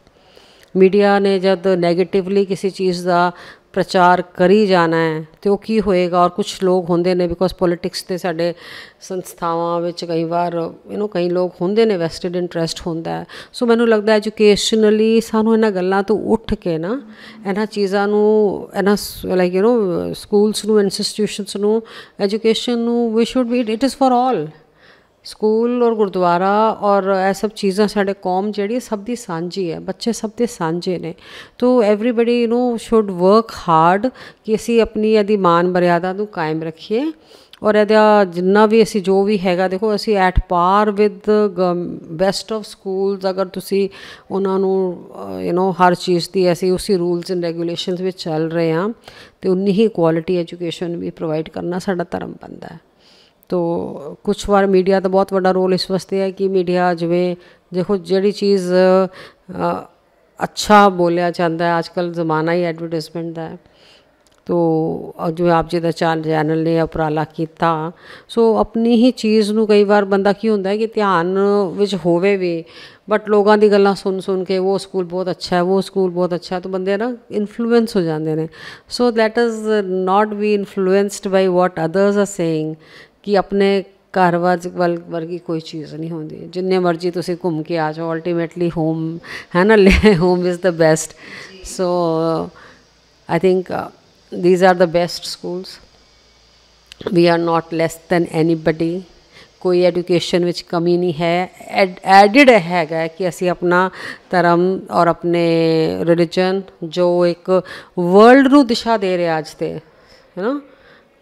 ਮੀਡੀਆ ਨੇ ਜਦ 네ਗੇਟਿਵਲੀ ਕਿਸੇ ਚੀਜ਼ ਦਾ ਪ੍ਰਚਾਰ ਕਰੀ ਜਾਣਾ ਹੈ ਤੇ ਉਹ ਕੀ ਹੋਏਗਾ ਔਰ ਕੁਝ ਲੋਕ ਹੁੰਦੇ ਨੇ ਬਿਕੋਜ਼ ਪੋਲਿਟਿਕਸ ਤੇ ਸਾਡੇ ਸੰਸਥਾਵਾਂ ਵਿੱਚ ਕਈ ਵਾਰ ਯੂ نو ਕਈ ਲੋਕ ਹੁੰਦੇ ਨੇ ਵੈਸਟਡ ਇੰਟਰਸਟ ਹੁੰਦਾ ਹੈ ਸੋ ਮੈਨੂੰ ਲੱਗਦਾ ਹੈ ਐਜੂਕੇਸ਼ਨਲੀ ਸਾਨੂੰ ਇਹਨਾਂ ਗੱਲਾਂ ਤੋਂ ਉੱਠ ਕੇ ਨਾ ਇਹਨਾਂ ਚੀਜ਼ਾਂ ਨੂੰ ਇਹਨਾਂ ਲਾਈਕ ਯੂ نو ਸਕੂਲਸ ਨੂੰ ਇੰਸਟੀਟਿਊਸ਼ਨਸ ਨੂੰ ਐਜੂਕੇਸ਼ਨ ਨੂੰ ਵੀ should be it is for all school ਔਰ ਗੁਰਦੁਆਰਾ ਔਰ ਇਹ ਸਭ ਚੀਜ਼ਾਂ ਸਾਡੇ ਕੌਮ ਜਿਹੜੀ ਸਭ ਦੀ ਸਾਂਝੀ ਹੈ ਬੱਚੇ ਸਭ ਦੇ ਸਾਂਝੇ ਨੇ ਤੋ everybody you know should work hard ਕਿ ਅਸੀਂ ਆਪਣੀ ਇਹਦੀ ਮਾਨ ਮਰਿਆਦਾ ਨੂੰ ਕਾਇਮ ਰੱਖੀਏ ਔਰ ਇਹਦਾ ਜਿੰਨਾ ਵੀ ਅਸੀਂ ਜੋ ਵੀ ਹੈਗਾ ਦੇਖੋ ਅਸੀਂ at par with best of schools ਅਗਰ ਤੁਸੀਂ ਉਹਨਾਂ ਨੂੰ ਯੂ نو ਹਰ ਚੀਜ਼ ਦੀ ਅਸੀਂ ਉਸੇ ਰੂਲਸ ਐਂਡ ਰੈਗੂਲੇਸ਼ਨਸ ਵਿੱਚ ਚੱਲ ਰਹੇ ਹਾਂ ਤੇ ਉਨੀ ਹੀ ਕੁਆਲਿਟੀ ਐਜੂਕੇਸ਼ਨ ਵੀ ਪ੍ਰੋਵਾਈਡ ਕਰਨਾ ਸਾਡਾ ਧਰਮ ਬੰਦਾ ਹੈ ਤੋ ਕੁਛ ਵਾਰ ਮੀਡੀਆ ਦਾ ਬਹੁਤ ਵੱਡਾ ਰੋਲ ਇਸ ਵਾਸਤੇ ਹੈ ਕਿ ਮੀਡੀਆ ਜਿਵੇਂ ਦੇਖੋ ਜਿਹੜੀ ਚੀਜ਼ ਅੱਛਾ ਬੋਲਿਆ ਜਾਂਦਾ ਹੈ ਅੱਜਕੱਲ ਜ਼ਮਾਨਾ ਹੀ ਐਡਵਰਟਾਈਜ਼ਮੈਂਟ ਦਾ ਹੈ ਤੋ ਜਿਵੇਂ ਆਪ ਜੀ ਦਾ ਚੈਨਲ ਨੇ ਉਪਰਾਲਾ ਕੀਤਾ ਸੋ ਆਪਣੀ ਹੀ ਚੀਜ਼ ਨੂੰ ਕਈ ਵਾਰ ਬੰਦਾ ਕੀ ਹੁੰਦਾ ਹੈ ਕਿ ਧਿਆਨ ਵਿੱਚ ਹੋਵੇ ਵੀ ਬਟ ਲੋਕਾਂ ਦੀ ਗੱਲਾਂ ਸੁਣ ਸੁਣ ਕੇ ਉਹ ਸਕੂਲ ਬਹੁਤ ਅੱਛਾ ਹੈ ਉਹ ਸਕੂਲ ਬਹੁਤ ਅੱਛਾ ਹੈ ਤਾਂ ਬੰਦੇ ਨਾ ਇਨਫਲੂਐਂਸ ਹੋ ਜਾਂਦੇ ਨੇ so that is not be influenced by what others are saying ਕਿ ਆਪਣੇ ਘਰ ਵੱਲ ਵਰਗੀ ਕੋਈ ਚੀਜ਼ ਨਹੀਂ ਹੁੰਦੀ ਜਿੰਨੇ ਮਰਜ਼ੀ ਤੁਸੀਂ ਘੁੰਮ ਕੇ ਆ ਜਾਓ ਅਲਟੀਮੇਟਲੀ ਹੋਮ ਹੈ ਨਾ home is the best so I think these are the best schools we are not less than anybody ਕੋਈ ਐਜੂਕੇਸ਼ਨ ਵਿੱਚ ਕਮੀ ਨਹੀਂ ਹੈ ਐਡਿਡ ਹੈਗਾ ਕਿ ਅਸੀਂ ਆਪਣਾ ਧਰਮ ਔਰ ਆਪਣੇ ਰਿਲੀਜਨ ਜੋ ਇੱਕ ਵਰਲਡ ਨੂੰ ਦਿਸ਼ਾ ਦੇ ਰਿਹਾ ਅੱਜ ਤੇ ਹੈ ਨਾ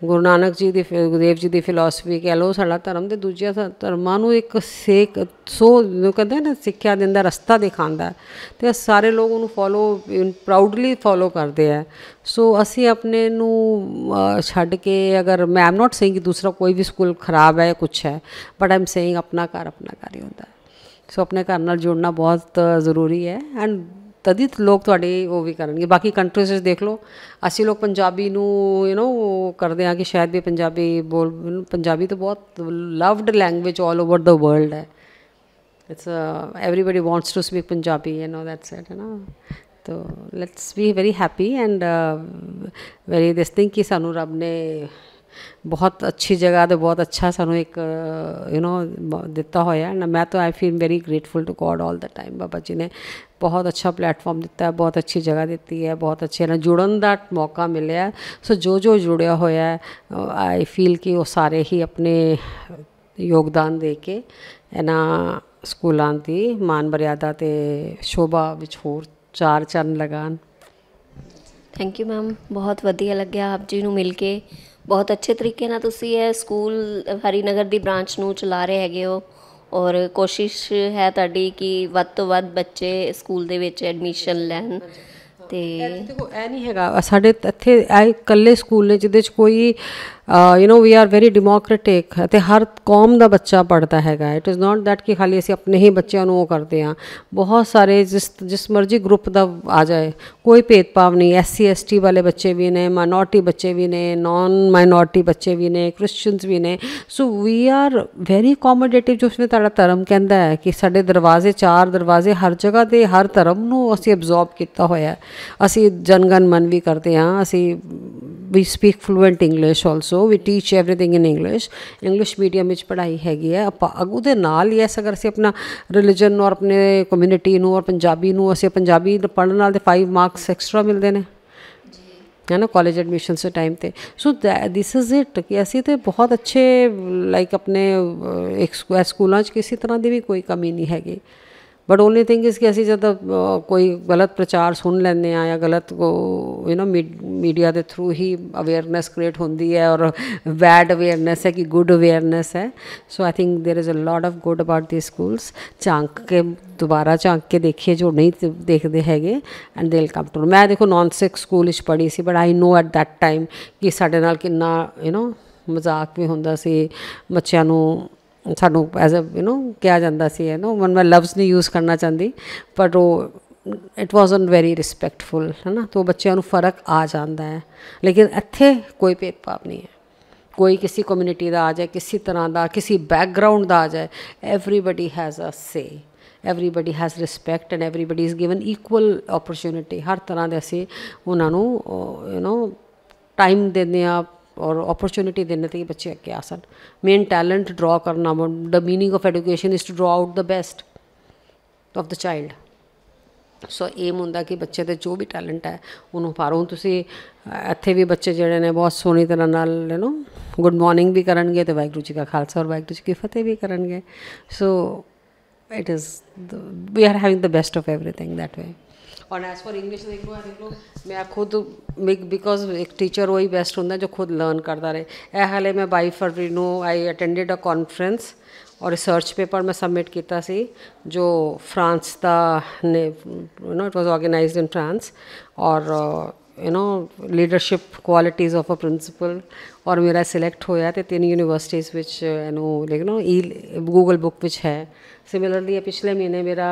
ਗੁਰੂ ਨਾਨਕ ਜੀ ਦੀ ਗੁਰਦੇਵ ਜੀ ਦੀ ਫਿਲਾਸਫੀ ਕਹ ਲੋ ਸਾਡਾ ਧਰਮ ਦੇ ਦੂਜਿਆਂ ਧਰਮਾਂ ਨੂੰ ਇੱਕ ਸੇਕ ਸੋ ਕਹਿੰਦੇ ਨਾ ਸਿੱਖਿਆ ਦਿੰਦਾ ਰਸਤਾ ਦਿਖਾਉਂਦਾ ਤੇ ਸਾਰੇ ਲੋਕ ਉਹਨੂੰ ਫੋਲੋ ਪ੍ਰਾਊਡਲੀ ਫੋਲੋ ਕਰਦੇ ਆ ਸੋ ਅਸੀਂ ਆਪਣੇ ਨੂੰ ਛੱਡ ਕੇ ਅਗਰ ਮੈਂ ਆਮ ਨਾਟ ਸੇਇੰਗ ਕਿ ਦੂਸਰਾ ਕੋਈ ਵੀ ਸਕੂਲ ਖਰਾਬ ਹੈ ਕੁਛ ਹੈ ਬਟ ਆਮ ਸੇਇੰਗ ਆਪਣਾ ਘਰ ਆਪਣਾ ਘਰ ਹੀ ਹੁੰਦਾ ਸੋ ਆਪਣੇ ਘਰ ਨਾਲ ਜੁੜਨਾ ਬਹੁਤ ਜ਼ਰੂਰੀ ਹੈ ਐਂਡ ਤਦਿਤ ਲੋਕ ਤੁਹਾਡੇ ਉਹ ਵੀ ਕਰਨਗੇ ਬਾਕੀ ਕੰਟਰੀਜ਼ ਵਿੱਚ ਦੇਖ ਲਓ ਅਸੀਂ ਲੋਕ ਪੰਜਾਬੀ ਨੂੰ ਯੂ نو ਕਰਦੇ ਆ ਕਿ ਸ਼ਾਇਦ ਵੀ ਪੰਜਾਬੀ ਬੋਲ ਪੰਜਾਬੀ ਤਾਂ ਬਹੁਤ loved language all over the world ਹੈ it's everybody wants to speak Punjabi you know that's it ਹੈ ਨਾ ਤੋ let's be very happy and very this think ਕਿ ਸਾਨੂੰ ਰੱਬ ਨੇ ਬਹੁਤ ਅੱਛੀ ਜਗ੍ਹਾ ਤੇ ਬਹੁਤ ਅੱਛਾ ਸਾਨੂੰ ਇੱਕ ਯੂ نو ਦਿੱਤਾ ਹੋਇਆ ਐਂਡ ਮੈਂ ਤਾਂ I feel very grateful to god all the time Baba ji ਨੇ ਬਹੁਤ ਅੱਛਾ ਪਲੇਟਫਾਰਮ ਦਿੱਤਾ ਹੈ ਬਹੁਤ ਅੱਛੀ ਜਗ੍ਹਾ ਦਿੱਤੀ ਹੈ ਬਹੁਤ ਅੱਛੇ ਨਾਲ ਜੁੜਨ ਦਾ ਮੌਕਾ ਮਿਲਿਆ ਸੋ ਜੋ ਜੋ ਜੁੜਿਆ ਹੋਇਆ ਆਈ ਫੀਲ ਕਿ ਉਹ ਸਾਰੇ ਹੀ ਆਪਣੇ ਯੋਗਦਾਨ ਦੇ ਕੇ ਇਹਨਾਂ ਸਕੂਲਾਂ ਦੀ ਮਾਨ ਮਰਿਆਦਾ ਤੇ ਸ਼ੋਭਾ ਵਿੱਚ ਹੋਰ ਚਾਰ ਚੰਨ ਲਗਾਣ ਥੈਂਕ ਯੂ ਮੈਮ ਬਹੁਤ ਵਧੀਆ ਲੱਗਿਆ ਆਪ ਜੀ ਨੂੰ ਮਿਲ ਕੇ ਬਹੁਤ ਅੱਛੇ ਤਰੀਕੇ ਨਾਲ ਤੁਸੀਂ ਇਹ ਸਕੂਲ ਹਰੀਨਗਰ ਦੀ ਬ੍ਰਾਂਚ ਨੂੰ ਚਲਾ ਰਹੇ ਹੈਗੇ ਹੋ ਔਰ ਕੋਸ਼ਿਸ਼ ਹੈ ਤੁਹਾਡੀ ਕਿ ਵੱਧ ਤੋਂ ਵੱਧ ਬੱਚੇ ਸਕੂਲ ਦੇ ਵਿੱਚ ਐਡਮਿਸ਼ਨ ਲੈਣ ਤੇ ਦੇਖੋ ਇਹ ਨਹੀਂ ਹੈਗਾ ਸਾਡੇ ਇੱਥੇ ਇਹ ਇਕੱਲੇ ਸਕੂਲ ਨੇ ਜਿਹਦੇ ਵਿੱਚ ਕੋਈ you know we are very democratic ਤੇ ਹਰ ਕੌਮ ਦਾ ਬੱਚਾ ਪੜਦਾ ਹੈਗਾ ਇਟ ਇਜ਼ ਨਾਟ ਥੈਟ ਕਿ ਖਾਲੀ ਅਸੀਂ ਆਪਣੇ ਹੀ ਬੱਚਿਆਂ ਨੂੰ ਉਹ ਕਰਦੇ ਆ ਬਹੁਤ ਸਾਰੇ ਜਿਸ ਜਿਸ ਮਰਜ਼ੀ ਗਰੁੱਪ ਦਾ ਆ ਜਾਏ ਕੋਈ ਭੇਦਭਾਵ ਨਹੀਂ ਐਸਸੀ ਐਸਟੀ ਵਾਲੇ ਬੱਚੇ ਵੀ ਨੇ ਮਾਈਨੋਰਟੀ ਬੱਚੇ ਵੀ ਨੇ ਨਾਨ ਮਾਈਨੋਰਟੀ ਬੱਚੇ ਵੀ ਨੇ ਕ੍ਰਿਸਚੀਅਨਸ ਵੀ ਨੇ ਸੋ ਵੀ ਆਰ ਵੈਰੀ ਅਕੋਮੋਡੇਟਿਵ ਜੋ ਉਸਨੇ ਤੁਹਾਡਾ ਧਰਮ ਕਹਿੰਦਾ ਹੈ ਕਿ ਸਾਡੇ ਦਰਵਾਜ਼ੇ ਚਾਰ ਦਰਵਾਜ਼ੇ ਹਰ ਜਗ੍ਹਾ ਤੇ ਹਰ ਧਰਮ ਨੂੰ ਅਸੀਂ ਅਬਜ਼ੌਰਬ ਕੀਤਾ ਹੋਇਆ ਹੈ ਅਸੀਂ ਜਨਗਨ ਮਨ ਵੀ ਕਰਦੇ ਆ ਅਸੀਂ we speak fluent English also we teach everything in English English medium ਵਿੱਚ ਪੜ੍ਹਾਈ ਹੈਗੀ ਹੈ ਆਪਾਂ ਅਗੂ ਦੇ ਨਾਲ ਹੀ ਐਸ ਅਗਰ ਅਸੀਂ ਆਪਣਾ ਰਿਲੀਜਨ ਔਰ ਆਪਣੇ ਕਮਿਊਨਿਟੀ ਨੂੰ ਔਰ ਪੰਜਾਬੀ ਨੂੰ ਅਸੀਂ ਪੰਜਾਬੀ ਪੜ੍ਹਨ ਨਾਲ ਤੇ 5 ਮਾਰਕਸ ਐਕਸਟਰਾ ਮਿਲਦੇ ਨੇ ਹੈ ਨਾ ਕਾਲਜ ਐਡਮਿਸ਼ਨਸ ਦੇ ਟਾਈਮ ਤੇ ਸੋ ਦਿਸ ਇਜ਼ ਇਟ ਕਿ ਅਸੀਂ ਤੇ ਬਹੁਤ ਅੱਛੇ ਲਾਈਕ ਆਪਣੇ ਇੱਕ ਸਕੂਲਾਂ 'ਚ ਕਿਸੇ ਤਰ੍ਹਾਂ ਦੀ ਵੀ ਕੋਈ ਕਮੀ ਨਹੀਂ ਹੈਗੀ ਬਟ ਓਨਲੀ ਥਿੰਗ ਇਸ ਕਿ ਅਸੀਂ ਜਦ ਕੋਈ ਗਲਤ ਪ੍ਰਚਾਰ ਸੁਣ ਲੈਂਦੇ ਆ ਜਾਂ ਗਲਤ ਕੋ ਯੂ نو ਮੀਡੀਆ ਦੇ ਥਰੂ ਹੀ ਅਵੇਅਰਨੈਸ ਕ੍ਰੀਏਟ ਹੁੰਦੀ ਹੈ ਔਰ ਬੈਡ ਅਵੇਅਰਨੈਸ ਹੈ ਕਿ ਗੁੱਡ ਅਵੇਅਰਨੈਸ ਹੈ so I think there is a lot of good about ਦੀ ਸਕੂਲਸ ਚਾਂਕ ਕੇ ਦੁਬਾਰਾ ਚਾਂਕ ਕੇ ਦੇਖੀਏ ਜੋ ਨਹੀਂ ਦੇਖਦੇ ਹੈਗੇ and they will come to ਮੈਂ ਦੇਖੋ ਨਾਨ ਸਿਕ ਸਕੂਲ ਵਿੱਚ ਪੜ੍ਹੀ ਸੀ but I know at that time ਕਿ ਸਾਡੇ ਨਾਲ ਕਿੰਨਾ ਯੂ نو ਮਜ਼ਾਕ ਵੀ ਹੁੰਦਾ ਸੀ ਬੱਚਿਆਂ ਨੂੰ ਸਾਨੂੰ ਐਜ਼ ਅ ਯੂ نو ਕਿਹਾ ਜਾਂਦਾ ਸੀ ਯੂ نو ਮਨ ਮੈਂ ਲਵਸ ਨਹੀਂ ਯੂਜ਼ ਕਰਨਾ ਚਾਹੁੰਦੀ ਪਰ ਉਹ ਇਟ ਵਾਸਨ ਵੈਰੀ ਰਿਸਪੈਕਟਫੁਲ ਹੈ ਨਾ ਤੋਂ ਬੱਚਿਆਂ ਨੂੰ ਫਰਕ ਆ ਜਾਂਦਾ ਹੈ ਲੇਕਿਨ ਇੱਥੇ ਕੋਈ ਭੇਦਭਾਵ ਨਹੀਂ ਹੈ ਕੋਈ ਕਿਸੇ ਕਮਿਊਨਿਟੀ ਦਾ ਆ ਜਾਏ ਕਿਸੇ ਤਰ੍ਹਾਂ ਦਾ ਕਿਸੇ ਬੈਕਗ੍ਰਾਉਂਡ ਦਾ ਆ ਜਾਏ everybody has a say everybody has respect and everybody is given equal opportunity ਹਰ ਤਰ੍ਹਾਂ ਦੇ ਅਸੀਂ ਉਹਨਾਂ ਨੂੰ ਯੂ نو ਟਾਈਮ ਦਿੰਦੇ ਆ ਔਰ ਓਪਰਚੁਨਿਟੀ ਦੇਣ ਤੇ ਬੱਚੇ ਅੱਗੇ ਆ ਸਕਣ ਮੇਨ ਟੈਲੈਂਟ ਡਰਾ ਕਰਨਾ the meaning of education is to draw out the best of the child so aim ਹੁੰਦਾ ਕਿ ਬੱਚੇ ਦੇ ਜੋ ਵੀ ਟੈਲੈਂਟ ਹੈ ਉਹਨੂੰ ਪਾਰੋ ਤੁਸੀਂ ਇੱਥੇ ਵੀ ਬੱਚੇ ਜਿਹੜੇ ਨੇ ਬਹੁਤ ਸੋਹਣੀ ਤਰ੍ਹਾਂ ਨਾਲ ਯੂ نو ਗੁੱਡ ਮਾਰਨਿੰਗ ਵੀ ਕਰਨਗੇ ਤੇ ਵਾਹਿਗੁਰੂ ਜੀ ਦਾ ਖਾਲਸਾ ਔਰ ਵਾਹਿਗੁਰੂ ਜੀ ਕੀ ਫਤਿਹ ਵੀ ਕਰਨਗੇ so it is we are having the best of everything that way और ਐਸ फॉर ਇੰਗਲਿਸ਼ ਦੇਖੋ ਆ ਦੇਖੋ ਮੈਂ ਖੁਦ ਬਿਕੋਜ਼ ਇੱਕ ਟੀਚਰ ਉਹੀ ਬੈਸਟ ਹੁੰਦਾ ਜੋ ਖੁਦ ਲਰਨ ਕਰਦਾ ਰਹੇ ਇਹ ਹਾਲੇ ਮੈਂ 22 ਫਰਵਰੀ ਨੂੰ ਆਈ ਅਟੈਂਡਡ ਅ ਕਾਨਫਰੰਸ ਔਰ ਰਿਸਰਚ ਪੇਪਰ ਮੈਂ ਸਬਮਿਟ ਕੀਤਾ ਸੀ ਜੋ ਫਰਾਂਸ ਦਾ ਨੇ you know it was organised in France ਔਰ you know leadership qualities of a principal और मेरा सिलेक्ट होया तो तीन universities which you know like no e Google book which है सिमिलरली पिछले महीने मेरा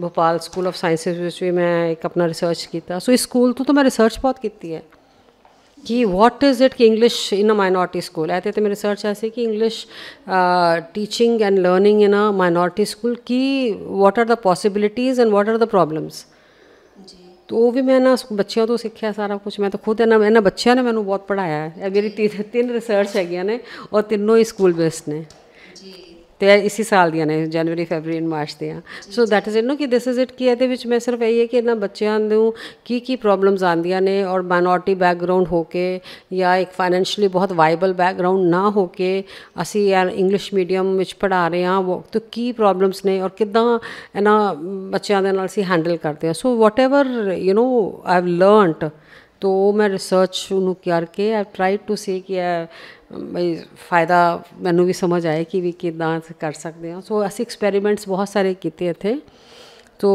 भोपाल स्कूल ऑफ साइंसेज भी मैं एक अपना रिसर्च किया सो इस स्कूल तो, तो मैं रिसर्च बहुत की है कि वॉट इज़ इट कि English in a minority school ऐसे तो मेरी रिसर्च ऐसे कि English teaching and learning in a minority school की what are the possibilities and what are the problems ਤੋ ਉਹ ਵੀ ਮੈਂ ਨਾ ਬੱਚਿਆਂ ਤੋਂ ਸਿੱਖਿਆ ਸਾਰਾ ਕੁਝ ਮੈਂ ਤਾਂ ਖੁਦ ਇਹਨਾਂ ਇਹਨਾਂ ਬੱਚਿਆਂ ਨੇ ਮੈਨੂੰ ਬਹੁਤ ਪੜਾਇਆ ਹੈ ਇਹ ਮੇਰੀ ਤਿੰਨ ਰਿਸਰਚ ਹੈਗੀਆਂ ਨੇ ਔਰ ਤਿੰਨੋਂ ਹੀ ਸਕੂਲ ਬੇਸਡ ਨੇ ਤੇ ਇਸੇ ਸਾਲ ਦੀਆਂ ਨੇ ਜਨਵਰੀ ਫੈਬਰੀ ਐਂਡ ਮਾਰਚ ਦੀਆਂ so that is it no ਕਿ ਦਿਸ ਇਜ਼ ਇਟ ਕੀ ਇਹਦੇ ਵਿੱਚ ਮੈਂ ਸਿਰਫ ਇਹ ਹੈ ਕਿ ਇਹਨਾਂ ਬੱਚਿਆਂ ਨੂੰ ਕੀ ਕੀ ਪ੍ਰੋਬਲਮਸ ਆਉਂਦੀਆਂ ਨੇ ਔਰ ਮਾਈਨੋਰਟੀ ਬੈਕਗ੍ਰਾਉਂਡ ਹੋ ਕੇ ਜਾਂ ਇੱਕ ਫਾਈਨੈਂਸ਼ੀਅਲੀ ਬਹੁਤ ਵਾਇਬਲ ਬੈਕਗ੍ਰਾਉਂਡ ਨਾ ਹੋ ਕੇ ਅਸੀਂ ਯਾਰ ਇੰਗਲਿਸ਼ ਮੀਡੀਅਮ ਵਿੱਚ ਪੜਾ ਰਹੇ ਹਾਂ ਉਹ ਤਾਂ ਕੀ ਪ੍ਰੋਬਲਮਸ ਨੇ ਔਰ ਕਿਦਾਂ ਇਹਨਾਂ ਬੱਚਿਆਂ ਦੇ ਨਾਲ ਅਸੀਂ ਹੈਂਡਲ ਕਰਦੇ ਹਾਂ so whatever you know I have learned ਤੋ ਮੈਂ ਰਿਸਰਚ ਨੂੰ ਕਰਕੇ ਆਈ ਟ੍ਰਾਈਡ ਟੂ ਸੇ ਕਿ ਆ ਬਈ ਫਾਇਦਾ ਮੈਨੂੰ ਵੀ ਸਮਝ ਆਇਆ ਕਿ ਵੀ ਕਿਦਾਂ ਕਰ ਸਕਦੇ ਹਾਂ ਸੋ ਅਸੀਂ ਐਕਸਪੈਰੀਮੈਂਟਸ ਬਹੁਤ ਸਾਰੇ ਕੀਤੇ ਇੱਥੇ ਤੋ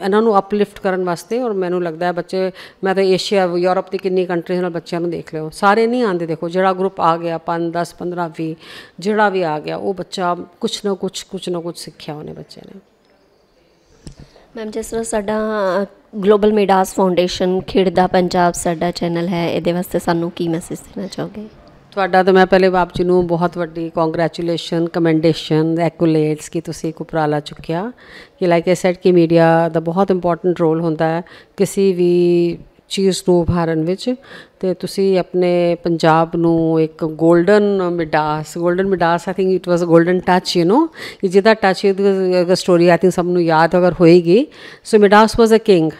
ਇਹਨਾਂ ਨੂੰ ਅਪਲਿਫਟ ਕਰਨ ਵਾਸਤੇ ਔਰ ਮੈਨੂੰ ਲੱਗਦਾ ਹੈ ਬੱਚੇ ਮੈਂ ਤਾਂ ਏਸ਼ੀਆ ਯੂਰਪ ਦੀ ਕਿੰਨੀ ਕੰਟਰੀ ਨਾਲ ਬੱਚਿਆਂ ਨੂੰ ਦੇਖ ਲਿਓ ਸਾਰੇ ਨਹੀਂ ਆਂਦੇ ਦੇਖੋ ਜਿਹੜਾ ਗਰੁੱਪ ਆ ਗਿਆ 5 10 15 20 ਜਿਹੜਾ ਵੀ ਆ ਗਿਆ ਉਹ ਬੱਚਾ ਕੁਛ ਨਾ ਕੁਛ ਕੁਛ ਨਾ ਕੁਛ ਸਿੱਖਿਆ ਉਹਨੇ ਬੱਚੇ ਨੇ ਮੈਮ ਜਿਸ ਤਰ੍ਹਾਂ ਸਾਡਾ ਗਲੋਬਲ ਮੀਡਾਸ ਫਾਊਂਡੇਸ਼ਨ ਖੇੜਦਾ ਪੰਜਾਬ ਸਾਡਾ ਚੈਨਲ ਹੈ ਇਹਦੇ ਵਾਸਤੇ ਸਾਨੂੰ ਕੀ ਮੈਸੇਜ ਦੇਣਾ ਚਾਹੋਗੇ ਤੁਹਾਡਾ ਤਾਂ ਮੈਂ ਪਹਿਲੇ ਬਾਪ ਜੀ ਨੂੰ ਬਹੁਤ ਵੱਡੀ ਕੰਗ੍ਰੈਚੁਲੇਸ਼ਨ ਕਮੈਂਡੇਸ਼ਨ ਐਕੂਲੇਟਸ ਕਿ ਤੁਸੀਂ ਕੋ ਉਪਰਾਲਾ ਚੁੱਕਿਆ ਕਿ ਲਾਈਕ ਆ ਸੈਡ ਕਿ ਮੀਡੀਆ ਦਾ ਬਹੁਤ ਇੰਪੋਰਟੈਂਟ ਰੋਲ ਹੁੰਦਾ ਹੈ ਕਿਸੇ ਵੀ ਚੀਜ਼ ਨੂੰ ਭਾਰਨ ਵਿੱਚ ਤੇ ਤੁਸੀਂ ਆਪਣੇ ਪੰਜਾਬ ਨੂੰ ਇੱਕ golden Midas golden Midas I think it was a golden touch you know ਜਿਹਦਾ ਟੱਚ ਇਹ ਸਟੋਰੀ ਆਈ ਥਿੰਕ ਸਭ ਨੂੰ ਯਾਦ ਅਗਰ ਹੋਏਗੀ ਸੋ ਮਿਡਾਸ ਵਾਸ ਅ ਕਿੰਗ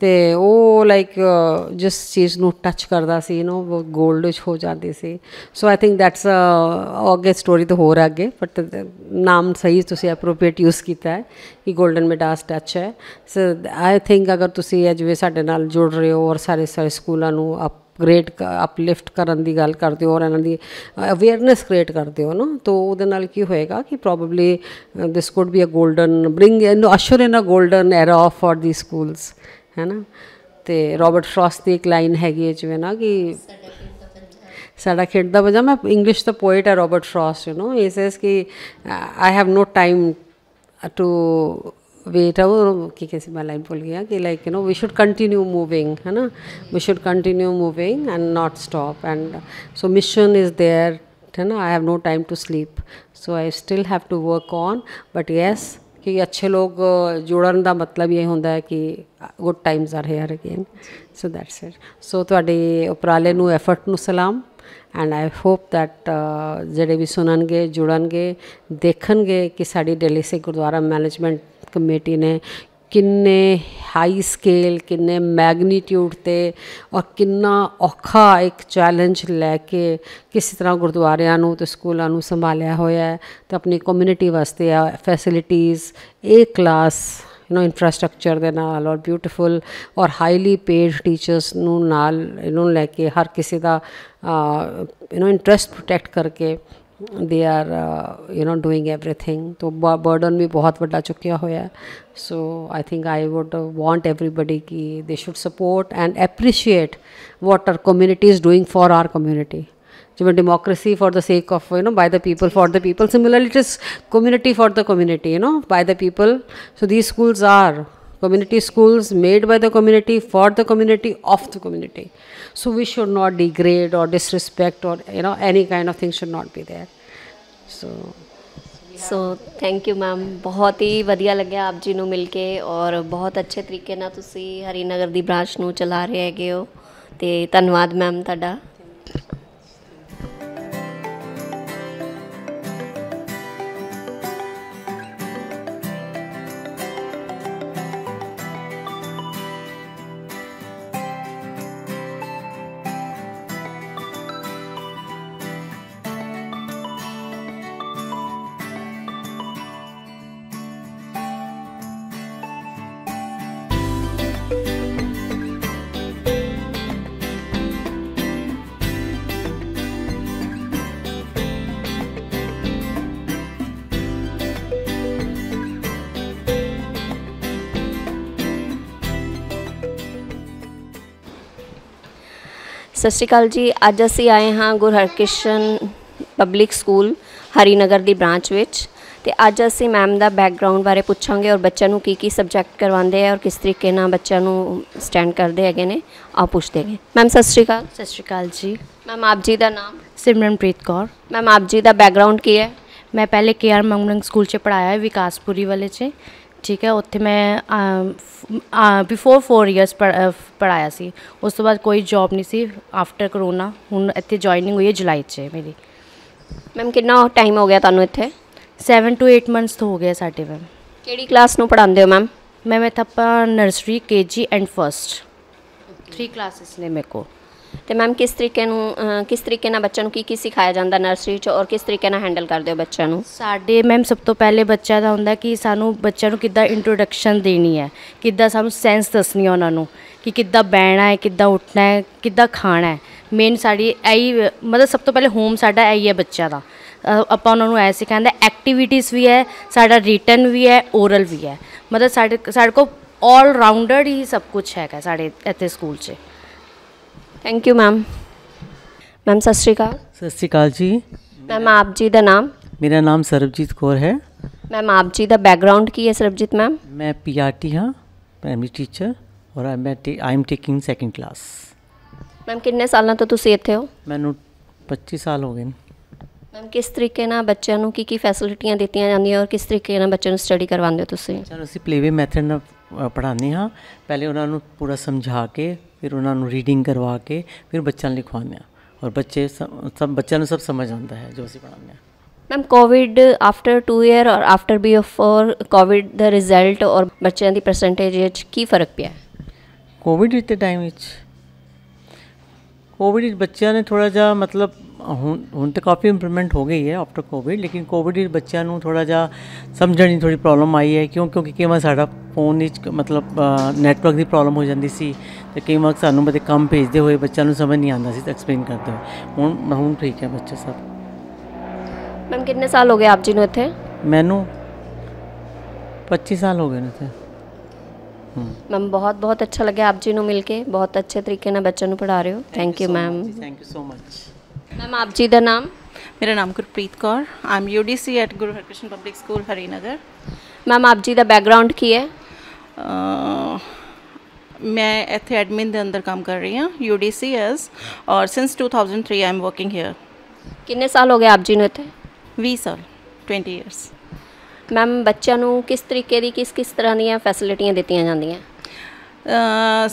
ਤੇ ਉਹ ਲਾਈਕ ਜਸ ਚੀਜ਼ ਨੂੰ ਟੱਚ ਕਰਦਾ ਸੀ ਯੂ نو 골ਡ ਵਿੱਚ ਹੋ ਜਾਂਦੀ ਸੀ ਸੋ ਆਈ ਥਿੰਕ ਦੈਟਸ ਅ ਅੱਗੇ ਸਟੋਰੀ ਤੋਂ ਹੋਰ ਅੱਗੇ ਬਟ ਨਾਮ ਸਹੀ ਤੁਸੀਂ ਐਪਰੋਪ੍ਰੀਏਟ ਯੂਜ਼ ਕੀਤਾ ਹੈ ਕਿ 골ਡਨ ਮਿਡਾਸ ਟੱਚ ਹੈ ਸੋ ਆਈ ਥਿੰਕ ਅਗਰ ਤੁਸੀਂ ਅੱਜ ਵੀ ਸਾਡੇ ਨਾਲ ਜੁੜ ਰਹੇ ਹੋ ਔਰ ਸਾਰੇ ਸਾਰੇ ਸਕੂਲਾਂ ਨੂੰ ਅਪਗ੍ਰੇਡ ਅਪਲਿਫਟ ਕਰਨ ਦੀ ਗੱਲ ਕਰਦੇ ਹੋ ਔਰ ਇਹਨਾਂ ਦੀ ਅਵੇਅਰਨੈਸ ਕ੍ਰੀਏਟ ਕਰਦੇ ਹੋ ਨਾ ਤਾਂ ਉਹਦੇ ਨਾਲ ਕੀ ਹੋਏਗਾ ਕਿ probably this could be a golden bring an usher in a golden era for the schools है ना तो रॉबर्ट फ्रॉस की एक लाइन हैगी जिमें ਜਿਵੇਂ ਨਾ ਕਿ ਸਾਡਾ ਖੇਡ ਦਾ ਵਜਾ ਮੈਂ ਇੰਗਲਿਸ਼ ਦਾ ਪੋਇਟ ਹੈ Robert Frost you know he says ਕਿ ਆਈ ਹੈਵ वेट है वो कि कैसे मैं लाइन भूल गया कि like you know we should continue moving है ना we should continue moving and not stop and so mission is there है ना I have no time to sleep so I still have to work on but yes ਕਿਉਂਕਿ ਅੱਛੇ ਲੋਕ ਜੋੜਨ ਦਾ ਮਤਲਬ ਇਹ ਹੁੰਦਾ ਹੈ ਕਿ good times are here again so that's it so ਤੁਹਾਡੇ ਉਪਰਾਲੇ ਨੂੰ ਐਫਰਟ ਨੂੰ ਸਲਾਮ ਐਂਡ ਆਈ ਹੋਪ ਥੈਟ ਜਿਹੜੇ ਵੀ ਸੁਣਨਗੇ ਜੁੜਨਗੇ ਦੇਖਣਗੇ ਕਿ ਸਾਡੀ ਦਿੱਲੀ ਸੇ ਗੁਰਦੁਆਰਾ ਮੈਨੇਜਮੈਂਟ ਕਮੇਟੀ ਨੇ ਕਿੰਨੇ ਹਾਈ ਸਕੇਲ ਕਿੰਨੇ ਮੈਗਨੀਟਿਊਡ ਤੇ ਔਰ ਕਿੰਨਾ ਔਖਾ ਇੱਕ ਚੈਲੰਜ ਲੈ ਕੇ ਕਿਸ ਤਰ੍ਹਾਂ ਗੁਰਦੁਆਰਿਆਂ ਨੂੰ ਤੇ ਸਕੂਲਾਂ ਨੂੰ ਸੰਭਾਲਿਆ ਹੋਇਆ ਹੈ ਤੇ ਆਪਣੀ ਕਮਿਊਨਿਟੀ ਵਾਸਤੇ ਆ ਫੈਸਿਲਿਟੀਆਂ ਇਹ ਕਲਾਸ ਯੂ نو ਇਨਫਰਾਸਟ੍ਰਕਚਰ ਦੇ ਨਾਲ ਔਰ ਬਿਊਟੀਫੁਲ ਔਰ ਹਾਈਲੀ ਪੇਡ ਟੀਚਰਸ ਨੂੰ ਨਾਲ ਇਹਨੂੰ ਲੈ ਕੇ ਹਰ ਕਿਸੇ ਦਾ ਯੂ نو ਇੰਟਰਸਟ ਪ੍ਰੋਟੈਕਟ ਕਰਕੇ they are you know doing everything तो बर्डन भी बहुत ਵੱਡਾ ਚੁੱਕਿਆ ਹੋਇਆ so I think I would want everybody ਕਿ they should support and appreciate what our community is doing for our community ਜਿਵੇਂ democracy for the sake of you know by the people for the people similarly it is community for the community you know by the people so these schools are community schools made by the community for the community of the community So we should not degrade or disrespect or you know any kind of thing should not be there. So. So thank you ma'am ਬਹੁਤ ਹੀ ਵਧੀਆ ਲੱਗਿਆ ਆਪ ਜੀ ਨੂੰ ਮਿਲ ਕੇ ਔਰ ਬਹੁਤ ਅੱਛੇ ਤਰੀਕੇ ਨਾਲ ਤੁਸੀਂ ਹਰੀਨਗਰ ਦੀ ਬ੍ਰਾਂਚ ਨੂੰ ਚਲਾ ਰਹੇ ਹੈਗੇ ਹੋ ਤੇ ਧੰਨਵਾਦ ਮੈਮ ਤੁਹਾਡਾ ਸਤਿ ਸ਼੍ਰੀ ਅਕਾਲ ਜੀ ਅੱਜ ਅਸੀਂ ਆਏ ਹਾਂ ਗੁਰਹਰਕਿਸ਼ਨ ਪਬਲਿਕ ਸਕੂਲ ਹਰੀਨਗਰ ਦੀ ਬ੍ਰਾਂਚ ਵਿੱਚ ਤੇ ਅੱਜ ਅਸੀਂ ਮੈਮ ਦਾ ਬੈਕਗ੍ਰਾਉਂਡ ਬਾਰੇ ਪੁੱਛਾਂਗੇ ਔਰ ਬੱਚਿਆਂ ਨੂੰ ਕੀ ਕੀ ਸਬਜੈਕਟ ਕਰਵਾਉਂਦੇ ਆ ਔਰ ਕਿਸ ਤਰੀਕੇ ਨਾਲ ਬੱਚਿਆਂ ਨੂੰ ਸਟੈਂਡ ਕਰਦੇ ਹੈਗੇ ਨੇ ਆ ਪੁੱਛਦੇਗੇ ਮੈਮ ਸਤਿ ਸ਼੍ਰੀ ਅਕਾਲ ਸਤਿ ਸ਼੍ਰੀ ਅਕਾਲ ਜੀ ਮੈਮ ਆਪ ਜੀ ਦਾ ਨਾਮ ਸਿਮਰਨਪ੍ਰੀਤ ਕੌਰ ਮੈਮ ਆਪ ਜੀ ਦਾ ਬੈਕਗ੍ਰਾਉਂਡ ਕੀ ਹੈ ਮੈਂ ਪਹਿਲੇ ਕੇਆਰ ਮੰਗਲੰਗ ਸਕੂਲ 'ਚ ਪੜਾਇਆ ਹੈ ਵਿਕਾਸਪੁਰੀ ਵਾਲੇ 'ਚ ਠੀਕ ਹੈ ਉੱਥੇ ਮੈਂ ਬਿਫੋਰ 4 ਇਅਰਸ ਪੜਾਇਆ ਸੀ ਉਸ ਤੋਂ ਬਾਅਦ ਕੋਈ ਜੌਬ ਨਹੀਂ ਸੀ ਆਫਟਰ ਕਰੋਨਾ ਹੁਣ ਇੱਥੇ ਜੁਆਇਨਿੰਗ ਹੋਈ ਹੈ ਜੁਲਾਈ 'ਚ ਮੇਰੀ ਮੈਮ ਕਿੰਨਾ ਟਾਈਮ ਹੋ ਗਿਆ ਤੁਹਾਨੂੰ ਇੱਥੇ 7 ਟੂ 8 ਮੰਥਸ ਤੋਂ ਹੋ ਗਿਆ ਸਾਡੇ ਮੈਮ ਕਿਹੜੀ ਕਲਾਸ ਨੂੰ ਪੜਾਉਂਦੇ ਹੋ ਮੈਮ ਮੈਂ ਇੱਥੇ ਆਪਾਂ nursery KG and first 3 classes ਨੇ ਮੇਕੋ ਕੋ ਤੇ ਮੈਮ ਕਿਸ ਤਰੀਕੇ ਨੂੰ ਕਿਸ ਤਰੀਕੇ ਨਾਲ ਬੱਚਿਆਂ ਨੂੰ ਕੀ ਕੀ ਸਿਖਾਇਆ ਜਾਂਦਾ ਨਰਸਰੀ 'ਚ ਔਰ ਕਿਸ ਤਰੀਕੇ ਨਾਲ ਹੈਂਡਲ ਕਰਦੇ ਹੋ ਬੱਚਿਆਂ ਨੂੰ ਸਾਡੇ ਮੈਮ ਸਭ ਤੋਂ ਪਹਿਲੇ ਬੱਚਾ ਦਾ ਹੁੰਦਾ ਕਿ ਸਾਨੂੰ ਬੱਚਿਆਂ ਨੂੰ ਕਿੱਦਾਂ ਇੰਟਰੋਡਕਸ਼ਨ ਦੇਣੀ ਹੈ ਕਿੱਦਾਂ ਸਾਨੂੰ ਸੈਂਸ ਦੱਸਣੀ ਹੈ ਉਹਨਾਂ ਨੂੰ ਕਿ ਕਿੱਦਾਂ ਬਹਿਣਾ ਹੈ ਕਿੱਦਾਂ ਉੱਠਣਾ ਹੈ ਕਿੱਦਾਂ ਖਾਣਾ ਹੈ ਮੇਨ ਸਾਡੀ ਐਈ ਮਤਲਬ ਸਭ ਤੋਂ ਪਹਿਲੇ ਹੋਮ ਸਾਡਾ ਐਈ ਹੈ ਬੱਚਿਆਂ ਦਾ ਆਪਾਂ ਉਹਨਾਂ ਨੂੰ ਐਸੇ ਕਹਿੰਦਾ ਐਕਟੀਵਿਟੀਜ਼ ਵੀ ਹੈ ਸਾਡਾ ਰਿਟਨ ਵੀ ਹੈ ਓਰਲ ਵੀ ਹੈ ਮਤਲਬ ਸਾਡੇ ਸਾਡੇ ਕੋਲ ਆਲ ਰਾਉਂਡਰ ਹੀ ਸਭ ਕੁਝ ਹੈਗਾ ਸਾਡੇ ਇੱਥੇ ਸਕੂਲ 'ਚ ਥੈਂਕ ਯੂ ਮੈਮ ਮੈਮ ਸਤਿ ਸ਼੍ਰੀ ਅਕਾਲ ਸਤਿ ਸ਼੍ਰੀ ਅਕਾਲ ਜੀ ਮੈਮ ਆਪ ਜੀ ਦਾ ਨਾਮ ਮੇਰਾ ਨਾਮ ਸਰਬਜੀਤ ਕੌਰ ਹੈ ਮੈਮ ਆਪ ਜੀ ਦਾ ਬੈਕਗ੍ਰਾਉਂਡ ਕੀ ਹੈ ਸਰਬਜੀਤ ਮੈਮ ਮੈਂ ਪੀਆਰਟੀ ਹਾਂ ਪ੍ਰਾਇਮਰੀ ਟੀਚਰ ਔਰ ਆਈ ਮੈਂ I am taking second class ma'am ਕਿੰਨੇ ਸਾਲਾਂ ਤੋਂ ਤੁਸੀਂ ਇੱਥੇ ਹੋ ਮੈਨੂੰ 25 ਸਾਲ ਹੋ ਗਏ ਮੈਮ ਕਿਸ ਤਰੀਕੇ ਨਾਲ ਬੱਚਿਆਂ ਨੂੰ ਕੀ ਕੀ ਫੈਸਿਲਿਟੀਆਂ ਦਿੱਤੀਆਂ ਜਾਂਦੀਆਂ ਔਰ ਕਿਸ ਤਰੀਕੇ ਨਾਲ ਬੱਚਿਆਂ ਨੂੰ ਸਟੱਡੀ ਕਰਵਾਉਂਦੇ ਹੋ ਤੁਸੀਂ ਚਲੋ ਅਸੀਂ ਪਲੇਵੇ ਮੈਥਡ ਨਾਲ ਪੜਾਣੇ ਹਾਂ ਪਹਿਲੇ ਉਹਨਾਂ ਨੂੰ ਪੂਰਾ ਸਮਝਾ ਕੇ ਫਿਰ ਉਹਨਾਂ ਨੂੰ ਰੀਡਿੰਗ ਕਰਵਾ ਕੇ ਫਿਰ ਬੱਚਿਆਂ ਨੂੰ ਲਿਖਵਾਉਂਦੇ ਹਾਂ ਔਰ ਬੱਚੇ ਸਭ ਬੱਚਿਆਂ ਨੂੰ ਸਭ ਸਮਝ ਆਉਂਦਾ ਹੈ ਜੋ ਅਸੀਂ ਪੜਾਉਂਦੇ ਹਾਂ ਮੈਮ ਕੋਵਿਡ ਆਫਟਰ 2 ਇਅਰ ਔਰ ਆਫਟਰ 4 ਕੋਵਿਡ ਦਾ ਰਿਜ਼ਲਟ ਔਰ ਬੱਚਿਆਂ ਦੀ ਪਰਸੈਂਟੇਜ ਵਿੱਚ ਕੀ ਫਰਕ ਪਿਆ ਕੋਵਿਡ ਦੇ ਟਾਈਮ ਵਿੱਚ ਕੋਵਿਡ ਬੱਚਿਆਂ ਨੇ ਥੋੜਾ ਜਿਹਾ ਮਤਲਬ ਹੁਣ ਹੁਣ ਤਾਂ ਕਾਫੀ ਇੰਪਰੂਵਮੈਂਟ ਹੋ ਗਈ ਹੈ ਆਫਟਰ ਕੋਵਿਡ ਲੇਕਿਨ ਕੋਵਿਡ ਵਿੱਚ ਬੱਚਿਆਂ ਨੂੰ ਥੋੜਾ ਜਿਹਾ ਸਮਝਣ ਦੀ ਥੋੜੀ ਪ੍ਰੋਬਲਮ ਆਈ ਹੈ ਕਿਉਂ ਕਿਉਂਕਿ ਕਈ ਵਾਰ ਸਾਡਾ ਫੋਨ ਵਿੱਚ ਮਤਲਬ ਨੈਟਵਰਕ ਦੀ ਪ੍ਰੋਬਲਮ ਹੋ ਜਾਂਦੀ ਸੀ ਤੇ ਕਈ ਵਾਰ ਸਾਨੂੰ ਬਦੇ ਕੰਮ ਭੇਜਦੇ ਹੋਏ ਬੱਚਿਆਂ ਨੂੰ ਸਮਝ ਨਹੀਂ ਆਉਂਦਾ ਸੀ ਤਾਂ ਐਕਸਪਲੇਨ ਕਰਦੇ ਹੁਣ ਹੁਣ ਠੀਕ ਹੈ ਬੱਚੇ ਸਭ ਮੈਮ ਕਿੰਨੇ ਸਾਲ ਹੋ ਗਏ ਆਪ ਜੀ ਨੂੰ ਇੱਥੇ ਮੈਨੂੰ 25 ਸਾਲ ਹੋ ਗਏ ਨੇ ਇੱਥੇ ਮੈਮ ਬਹੁਤ ਬਹੁਤ ਅੱਛਾ ਲੱਗਿਆ ਆਪ ਜੀ ਨੂੰ ਮਿਲ ਕੇ ਬਹੁਤ ਅੱਛੇ ਤਰੀਕੇ ਨਾਲ ਬੱਚਿਆਂ ਨੂੰ ਪੜਾ ਰਹੇ ਹੋ thank you ma'am thank you so much ma'am ਆਪ ਜੀ ਦਾ ਨਾਮ ਮੇਰਾ ਨਾਮ Gurpreet Kaur am UDC at Guru Harkrishan public school Harinagar ma'am ਆਪ ਜੀ ਦਾ ਬੈਕਗ੍ਰਾਉਂਡ ਕੀ ਹੈ ਮੈਂ ਇੱਥੇ ਐਡਮਿਨ ਦੇ ਅੰਦਰ ਕੰਮ ਕਰ ਰਹੀ ਹਾਂ ਯੂਡੀਸੀ ਐਸ ਔਰ since 2003 I am working here ਕਿੰਨੇ ਸਾਲ ਹੋ ਗਏ ਆਪ ਜੀ ਨੂੰ ਇੱਥੇ 20 ਸਾਲ 20 ਇਅਰਸ ਮੈਮ ਬੱਚਿਆਂ ਨੂੰ ਕਿਸ ਤਰੀਕੇ ਦੀ ਕਿਸ ਕਿਸ ਤਰ੍ਹਾਂ ਦੀਆਂ ਫੈਸਿਲਿਟੀਆਂ ਦਿੱਤੀਆਂ ਜਾਂਦੀਆਂ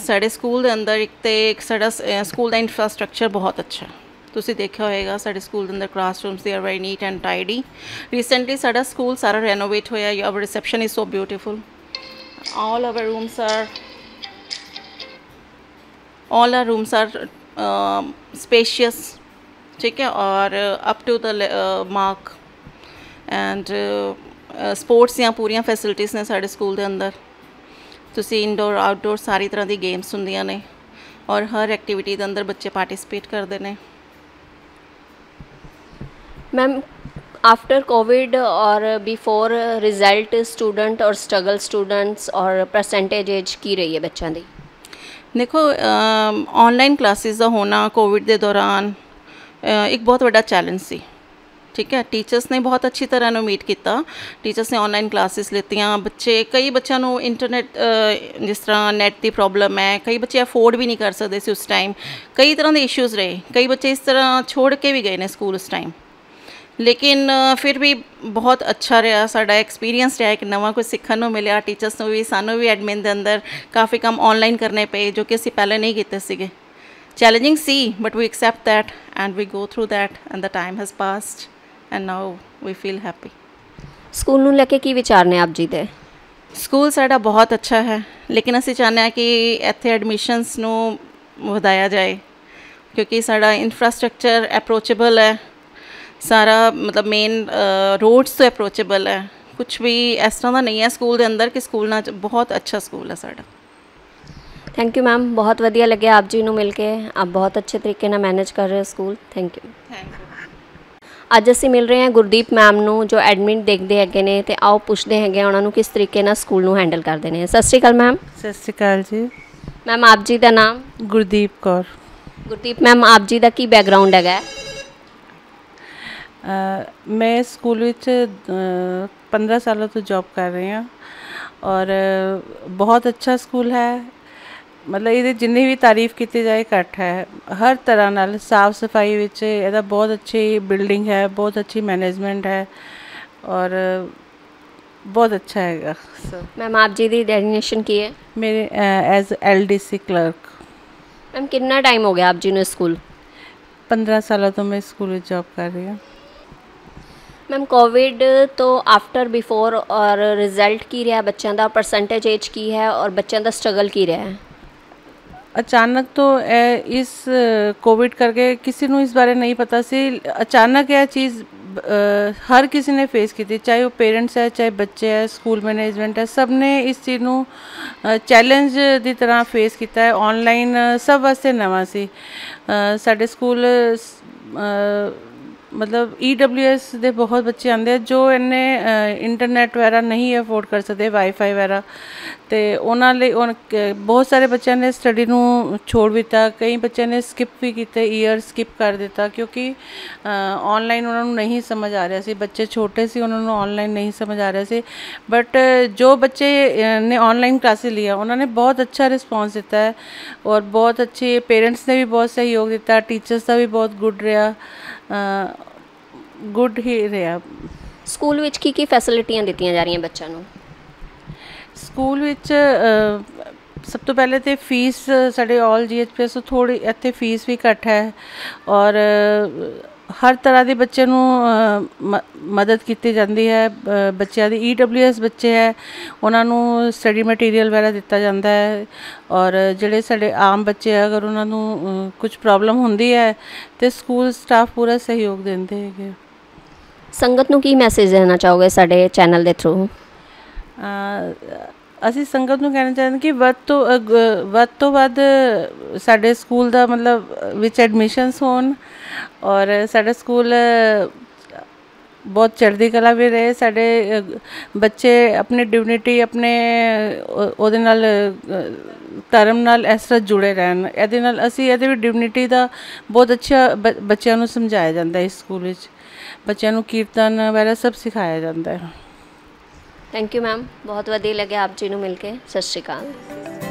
ਸਾਡੇ ਸਕੂਲ ਦੇ ਅੰਦਰ ਇੱਕ ਤੇ ਇੱਕ ਸਾਡਾ ਸਕੂਲ ਦਾ ਇਨਫਰਾਸਟ੍ਰਕਚਰ ਬਹੁਤ ਅੱਛਾ ਤੁਸੀਂ ਦੇਖਿਆ ਹੋਵੇਗਾ ਸਾਡੇ ਸਕੂਲ ਦੇ ਅੰਦਰ classrooms they are very neat and tidy recently ਸਾਡਾ ਸਕੂਲ ਸਾਰਾ ਰੈਨੋਵੇਟ ਹੋਇਆ our reception is so beautiful all our rooms are all are rooms are spacious ਠੀਕ ਹੈ ਔਰ up to the mark and sports ਦੀਆਂ ਪੂਰੀਆਂ ਫੈਸਿਲਿਟੀਆਂ ਨੇ ਸਾਡੇ ਸਕੂਲ ਦੇ ਅੰਦਰ ਤੁਸੀਂ ਇਨਡੋਰ ਆਊਟਡੋਰ ਸਾਰੀ ਤਰ੍ਹਾਂ ਦੀ ਗੇਮਸ ਹੁੰਦੀਆਂ ਨੇ ਔਰ ਹਰ ਐਕਟੀਵਿਟੀ ਦੇ ਅੰਦਰ ਬੱਚੇ ਪਾਰਟਿਸਿਪੇਟ ਕਰਦੇ ਨੇ ਮੈਮ ਕੋਵਿਡ ਔਰ ਬਿਫੋਰ ਰਿਜ਼ਲਟ ਸਟੂਡੈਂਟ ਔਰ ਸਟਰਗਲ ਸਟੂਡੈਂਟਸ ਔਰ ਪਰਸੈਂਟੇਜ ਏਜ ਕੀ ਰਹੀ ਹੈ ਬੱਚਿਆਂ ਦੀ ਦੇਖੋ ਆਨਲਾਈਨ ਕਲਾਸਿਸ ਦਾ ਹੋਣਾ ਕੋਵਿਡ ਦੇ ਦੌਰਾਨ ਇੱਕ ਬਹੁਤ ਵੱਡਾ ਚੈਲੰਜ ਸੀ ਠੀਕ ਹੈ ਟੀਚਰਸ ਨੇ ਬਹੁਤ ਅੱਛੀ ਤਰ੍ਹਾਂ ਨੂੰ ਮੀਟ ਕੀਤਾ ਟੀਚਰਸ ਨੇ ਆਨਲਾਈਨ ਕਲਾਸਿਸ ਲਿੱਤੀਆਂ ਬੱਚੇ ਕਈ ਬੱਚਿਆਂ ਨੂੰ ਇੰਟਰਨੈਟ ਜਿਸ ਤਰ੍ਹਾਂ ਨੈਟ ਦੀ ਪ੍ਰੋਬਲਮ ਹੈ ਕਈ ਬੱਚੇ ਅਫੋਰਡ ਵੀ ਨਹੀਂ ਕਰ ਸਕਦੇ ਸੀ ਉਸ ਟਾਈਮ ਕਈ ਤਰ੍ਹਾਂ ਦੇ ਇਸ਼ੂਜ਼ ਰਹੇ ਕਈ ਬੱਚੇ ਇਸ ਤਰ੍ਹਾਂ ਛੋੜ ਕੇ ਵੀ ਗਏ ਨੇ ਸਕੂਲ ਉਸ ਟਾਈਮ ਲੇਕਿਨ ਫਿਰ ਵੀ ਬਹੁਤ ਅੱਛਾ ਰਿਹਾ ਸਾਡਾ ਐਕਸਪੀਰੀਅੰਸ ਰਿਹਾ ਕਿ ਨਵਾਂ ਕੁਝ ਸਿੱਖਣ ਨੂੰ ਮਿਲਿਆ ਟੀਚਰਸ ਨੂੰ ਵੀ ਸਾਨੂੰ ਵੀ ਐਡਮਿਨ ਦੇ ਅੰਦਰ ਕਾਫੀ ਕੰਮ ਆਨਲਾਈਨ ਕਰਨੇ ਪਏ ਜੋ ਕਿ ਅਸੀਂ ਪਹਿਲੇ ਨਹੀਂ ਕੀਤੇ ਸੀਗੇ ਚੈਲੰਜਿੰਗ ਸੀ but we accept that and we go through that and the time has passed and now we feel happy school ਨੂੰ ਲੈ ਕੇ ਕੀ ਵਿਚਾਰ ਨੇ ਆਪ ਜੀ ਦੇ ਸਕੂਲ ਸਾਡਾ ਬਹੁਤ ਅੱਛਾ ਹੈ ਲੇਕਿਨ ਅਸੀਂ ਚਾਹੁੰਦੇ ਹਾਂ ਕਿ ਇੱਥੇ ਐਡਮਿਸ਼ਨਸ ਨੂੰ ਵਧਾਇਆ ਜਾਏ ਕਿਉਂਕਿ ਸਾਡਾ ਇਨਫਰਾਸਟ੍ਰਕਚਰ ਅਪਰੋਚੇਬਲ ਹੈ ਸਾਰਾ ਮਤਲਬ ਮੇਨ ਰੋਡਸ ਤੋਂ ਅਪਰੋਚੇਬਲ ਹੈ ਕੁਝ ਵੀ ਇਸ ਤਰ੍ਹਾਂ ਦਾ ਨਹੀਂ ਹੈ ਸਕੂਲ ਦੇ ਅੰਦਰ ਕਿ ਸਕੂਲ ਨਾਲ ਬਹੁਤ ਅੱਛਾ ਸਕੂਲ ਹੈ ਸਾਡਾ ਥੈਂਕ ਯੂ ਮੈਮ ਬਹੁਤ ਵਧੀਆ ਲੱਗਿਆ ਆਪ ਜੀ ਨੂੰ ਮਿਲ ਕੇ ਆਪ ਬਹੁਤ ਅੱਛੇ ਤਰੀਕੇ ਨਾਲ ਮੈਨੇਜ ਕਰ ਰਹੇ ਹੋ school thank you thank you ਅੱਜ ਅਸੀਂ ਮਿਲ ਰਹੇ ਹਾਂ ਗੁਰਦੀਪ ਮੈਮ ਨੂੰ ਜੋ ਐਡਮਿਨ ਦੇਖਦੇ ਹੈਗੇ ਨੇ ਤੇ ਆਓ ਪੁੱਛਦੇ ਹੈਗੇ ਉਹਨਾਂ ਨੂੰ ਕਿਸ ਤਰੀਕੇ ਨਾਲ ਸਕੂਲ ਨੂੰ ਹੈਂਡਲ ਕਰਦੇ ਨੇ ਸਤਿ ਸ਼੍ਰੀ ਅਕਾਲ ਮੈਮ ਸਤਿ ਸ਼੍ਰੀ ਅਕਾਲ ਜੀ ਮੈਮ ਆਪ ਜੀ ਦਾ ਨਾਮ ਗੁਰਦੀਪ ਕੌਰ ਗੁਰਦੀਪ ਮੈਮ ਆਪ ਜੀ ਦਾ ਕੀ ਬੈਕਗ੍ਰਾਉਂਡ ਹੈਗਾ ਮੈਂ ਸਕੂਲ ਵਿੱਚ 15 ਸਾਲਾਂ ਤੋਂ ਜੌਬ ਕਰ ਰਹੀ ਹਾਂ ਔਰ ਬਹੁਤ ਅੱਛਾ ਸਕੂਲ ਹੈ ਮਤਲਬ ਇਹਦੇ ਜਿੰਨੀ ਵੀ ਤਾਰੀਫ ਕੀਤੀ ਜਾਏ ਘੱਟ ਹੈ ਹਰ ਤਰ੍ਹਾਂ ਨਾਲ ਸਾਫ ਸਫਾਈ ਵਿੱਚ ਇਹਦਾ ਬਹੁਤ ਅੱਛੀ ਬਿਲਡਿੰਗ ਹੈ ਬਹੁਤ ਅੱਛੀ ਮੈਨੇਜਮੈਂਟ ਹੈ ਔਰ ਬਹੁਤ ਅੱਛਾ ਹੈਗਾ ਸਰ ਮੈਮ ਆਪ ਜੀ ਦੀ ਡੈਜ਼ਿਗਨੇਸ਼ਨ ਕੀ ਹੈ ਮੇਰੇ ਐਜ਼ ਐਲਡੀਸੀ ਕਲਰਕ ਮੈਮ ਕਿੰਨਾ ਟਾਈਮ ਹੋ ਗਿਆ ਆਪ ਜੀ ਨੂੰ ਸਕੂਲ 15 ਸਾਲਾਂ ਤੋਂ ਮੈਂ ਸਕੂਲ ਵਿੱਚ ਜੌਬ ਕਰ ਰਹੀ ਹਾਂ ਮੈਮ ਕੋਵਿਡ ਤੋਂ ਆਫਟਰ ਬਿਫੋਰ ਔਰ ਰਿਜ਼ਲਟ ਕੀ ਰਿਹਾ ਬੱਚਿਆਂ ਦਾ ਪਰਸੈਂਟੇਜ ਏਜ ਕੀ ਹੈ ਔਰ ਬੱਚਿਆਂ ਦਾ ਸਟਰਗਲ ਕੀ ਰਿਹਾ ਹੈ ਅਚਾਨਕ ਤੋਂ ਇਹ ਇਸ ਕੋਵਿਡ ਕਰਕੇ ਕਿਸੇ ਨੂੰ ਇਸ ਬਾਰੇ ਨਹੀਂ ਪਤਾ ਸੀ ਅਚਾਨਕ ਇਹ ਚੀਜ਼ ਹਰ ਕਿਸੇ ਨੇ ਫੇਸ ਕੀਤੀ ਚਾਹੇ ਉਹ ਪੇਰੈਂਟਸ ਹੈ ਚਾਹੇ ਬੱਚੇ ਹੈ ਸਕੂਲ ਮੈਨੇਜਮੈਂਟ ਹੈ ਸਭ ਨੇ ਇਸ ਚੀਜ਼ ਨੂੰ ਚੈਲੰਜ ਦੀ ਤਰ੍ਹਾਂ ਫੇਸ ਕੀਤਾ ਹੈ ਆਨਲਾਈਨ ਸਭ ਵਾਸਤੇ ਨਵਾਂ ਸੀ ਸਾਡੇ ਸਕੂਲ ਮਤਲਬ EWS ਦੇ ਬਹੁਤ ਬੱਚੇ ਆਉਂਦੇ ਆ ਜੋ ਇੰਨੇ ਇੰਟਰਨੈਟ ਵਗੈਰਾ ਨਹੀਂ ਅਫੋਰਡ ਕਰ ਸਕਦੇ ਵਾਈਫਾਈ ਵਗੈਰਾ ਤੇ ਉਹਨਾਂ ਲਈ ਬਹੁਤ ਸਾਰੇ ਬੱਚਿਆਂ ਨੇ ਸਟੱਡੀ ਨੂੰ ਛੋੜ ਦਿੱਤਾ ਕਈ ਬੱਚਿਆਂ ਨੇ ਸਕਿਪ ਵੀ ਕੀਤੇ ਈਅਰ ਸਕਿਪ ਕਰ ਦਿੱਤਾ ਕਿਉਂਕਿ ਆਨਲਾਈਨ ਉਹਨਾਂ ਨੂੰ ਨਹੀਂ ਸਮਝ ਆ ਰਿਹਾ ਸੀ ਬੱਚੇ ਛੋਟੇ ਸੀ ਉਹਨਾਂ ਨੂੰ ਆਨਲਾਈਨ ਨਹੀਂ ਸਮਝ ਆ ਰਿਹਾ ਸੀ ਬਟ ਜੋ ਬੱਚੇ ਨੇ ਆਨਲਾਈਨ ਕਲਾਸੇ ਲਿਆ ਉਹਨਾਂ ਨੇ ਬਹੁਤ ਅੱਛਾ ਰਿਸਪੌਂਸ ਦਿੱਤਾ ਹੈ ਔਰ ਬਹੁਤ ਅੱਛੇ ਪੇਰੈਂਟਸ ਨੇ ਵੀ ਬਹੁਤ ਸਹਿਯੋਗ ਦਿੱਤਾ ਟੀਚਰਸ ਦਾ ਵੀ ਬਹੁਤ ਗੁੱਡ ਰਿਹਾ ਗੁੱਡ ਹੀ ਰਿਹਾ ਸਕੂਲ ਵਿੱਚ ਕੀ ਕੀ ਫੈਸਿਲਿਟੀਆਂ ਦਿੱਤੀਆਂ ਜਾ ਰਹੀਆਂ ਬੱਚਿਆਂ ਨੂੰ ਸਕੂਲ ਵਿੱਚ ਸਭ ਤੋਂ ਪਹਿਲੇ ਤੇ ਫੀਸ ਸਾਡੇ ਆਲ ਜੀਐਚਪੀਐਸ ਤੋਂ ਥੋੜੀ ਇੱਥੇ ਫੀਸ ਵੀ ਘੱਟ ਹੈ ਔਰ ਹਰ ਤਰ੍ਹਾਂ ਦੇ ਬੱਚੇ ਨੂੰ ਮਦਦ ਕੀਤੀ ਜਾਂਦੀ ਹੈ ਬੱਚਿਆਂ ਦੇ ਈਡਬਲਯੂਐਸ e ਬੱਚੇ ਹੈ ਉਹਨਾਂ ਨੂੰ ਸਟੱਡੀ ਮਟੀਰੀਅਲ ਵਗੈਰਾ ਦਿੱਤਾ ਜਾਂਦਾ ਹੈ ਔਰ ਜਿਹੜੇ ਸਾਡੇ ਆਮ ਬੱਚੇ ਆ ਅਗਰ ਉਹਨਾਂ ਨੂੰ ਕੁਝ ਪ੍ਰੋਬਲਮ ਹੁੰਦੀ ਹੈ ਤੇ ਸਕੂਲ ਸਟਾਫ ਪੂਰਾ ਸਹਿਯੋਗ ਦਿੰਦੇ ਹੈਗੇ ਸੰਗਤ ਨੂੰ ਕੀ ਮੈਸੇਜ ਦੇਣਾ ਚਾਹੋਗੇ ਸਾਡੇ ਚੈਨਲ ਦੇ ਥਰੂ ਅਸੀਂ ਸੰਗਤ ਨੂੰ ਕਹਿਣਾ ਚਾਹੁੰਦੇ ਕਿ ਵੱਧ ਤੋਂ ਵੱਧ ਤੋਂ ਵੱਧ ਸਾਡੇ ਸਕੂਲ ਦਾ ਮਤਲਬ ਵਿੱਚ ਐਡਮਿਸ਼ਨਸ ਹੋਣ ਔਰ ਸਾਡਾ ਸਕੂਲ ਬਹੁਤ ਚੜ੍ਹਦੀ ਕਲਾ ਵੀ ਰਹੇ ਸਾਡੇ ਬੱਚੇ ਆਪਣੇ ਡਿਵਨਿਟੀ ਆਪਣੇ ਉਹਦੇ ਨਾਲ ਧਰਮ ਨਾਲ ਇਸ ਤਰ੍ਹਾਂ ਜੁੜੇ ਰਹਿਣ ਇਹਦੇ ਨਾਲ ਅਸੀਂ ਇਹਦੇ ਵੀ ਡਿਵਨਿਟੀ ਦਾ ਬਹੁਤ ਅੱਛਾ ਬੱਚਿਆਂ ਨੂੰ ਸਮਝਾਇਆ ਜਾਂਦਾ ਇਸ ਸਕੂਲ ਵਿੱਚ ਬੱਚਿਆਂ ਨੂੰ ਕੀਰਤਨ ਵਗੈਰਾ ਸਭ ਸਿਖਾਇਆ ਜਾਂਦਾ ਹੈ ਥੈਂਕ ਯੂ ਮੈਮ ਬਹੁਤ ਵਧੀਆ ਲੱਗਿਆ ਆਪ ਜੀ ਨੂੰ ਮਿਲ ਕੇ ਸਤਿ ਸ਼੍ਰੀ ਅਕਾਲ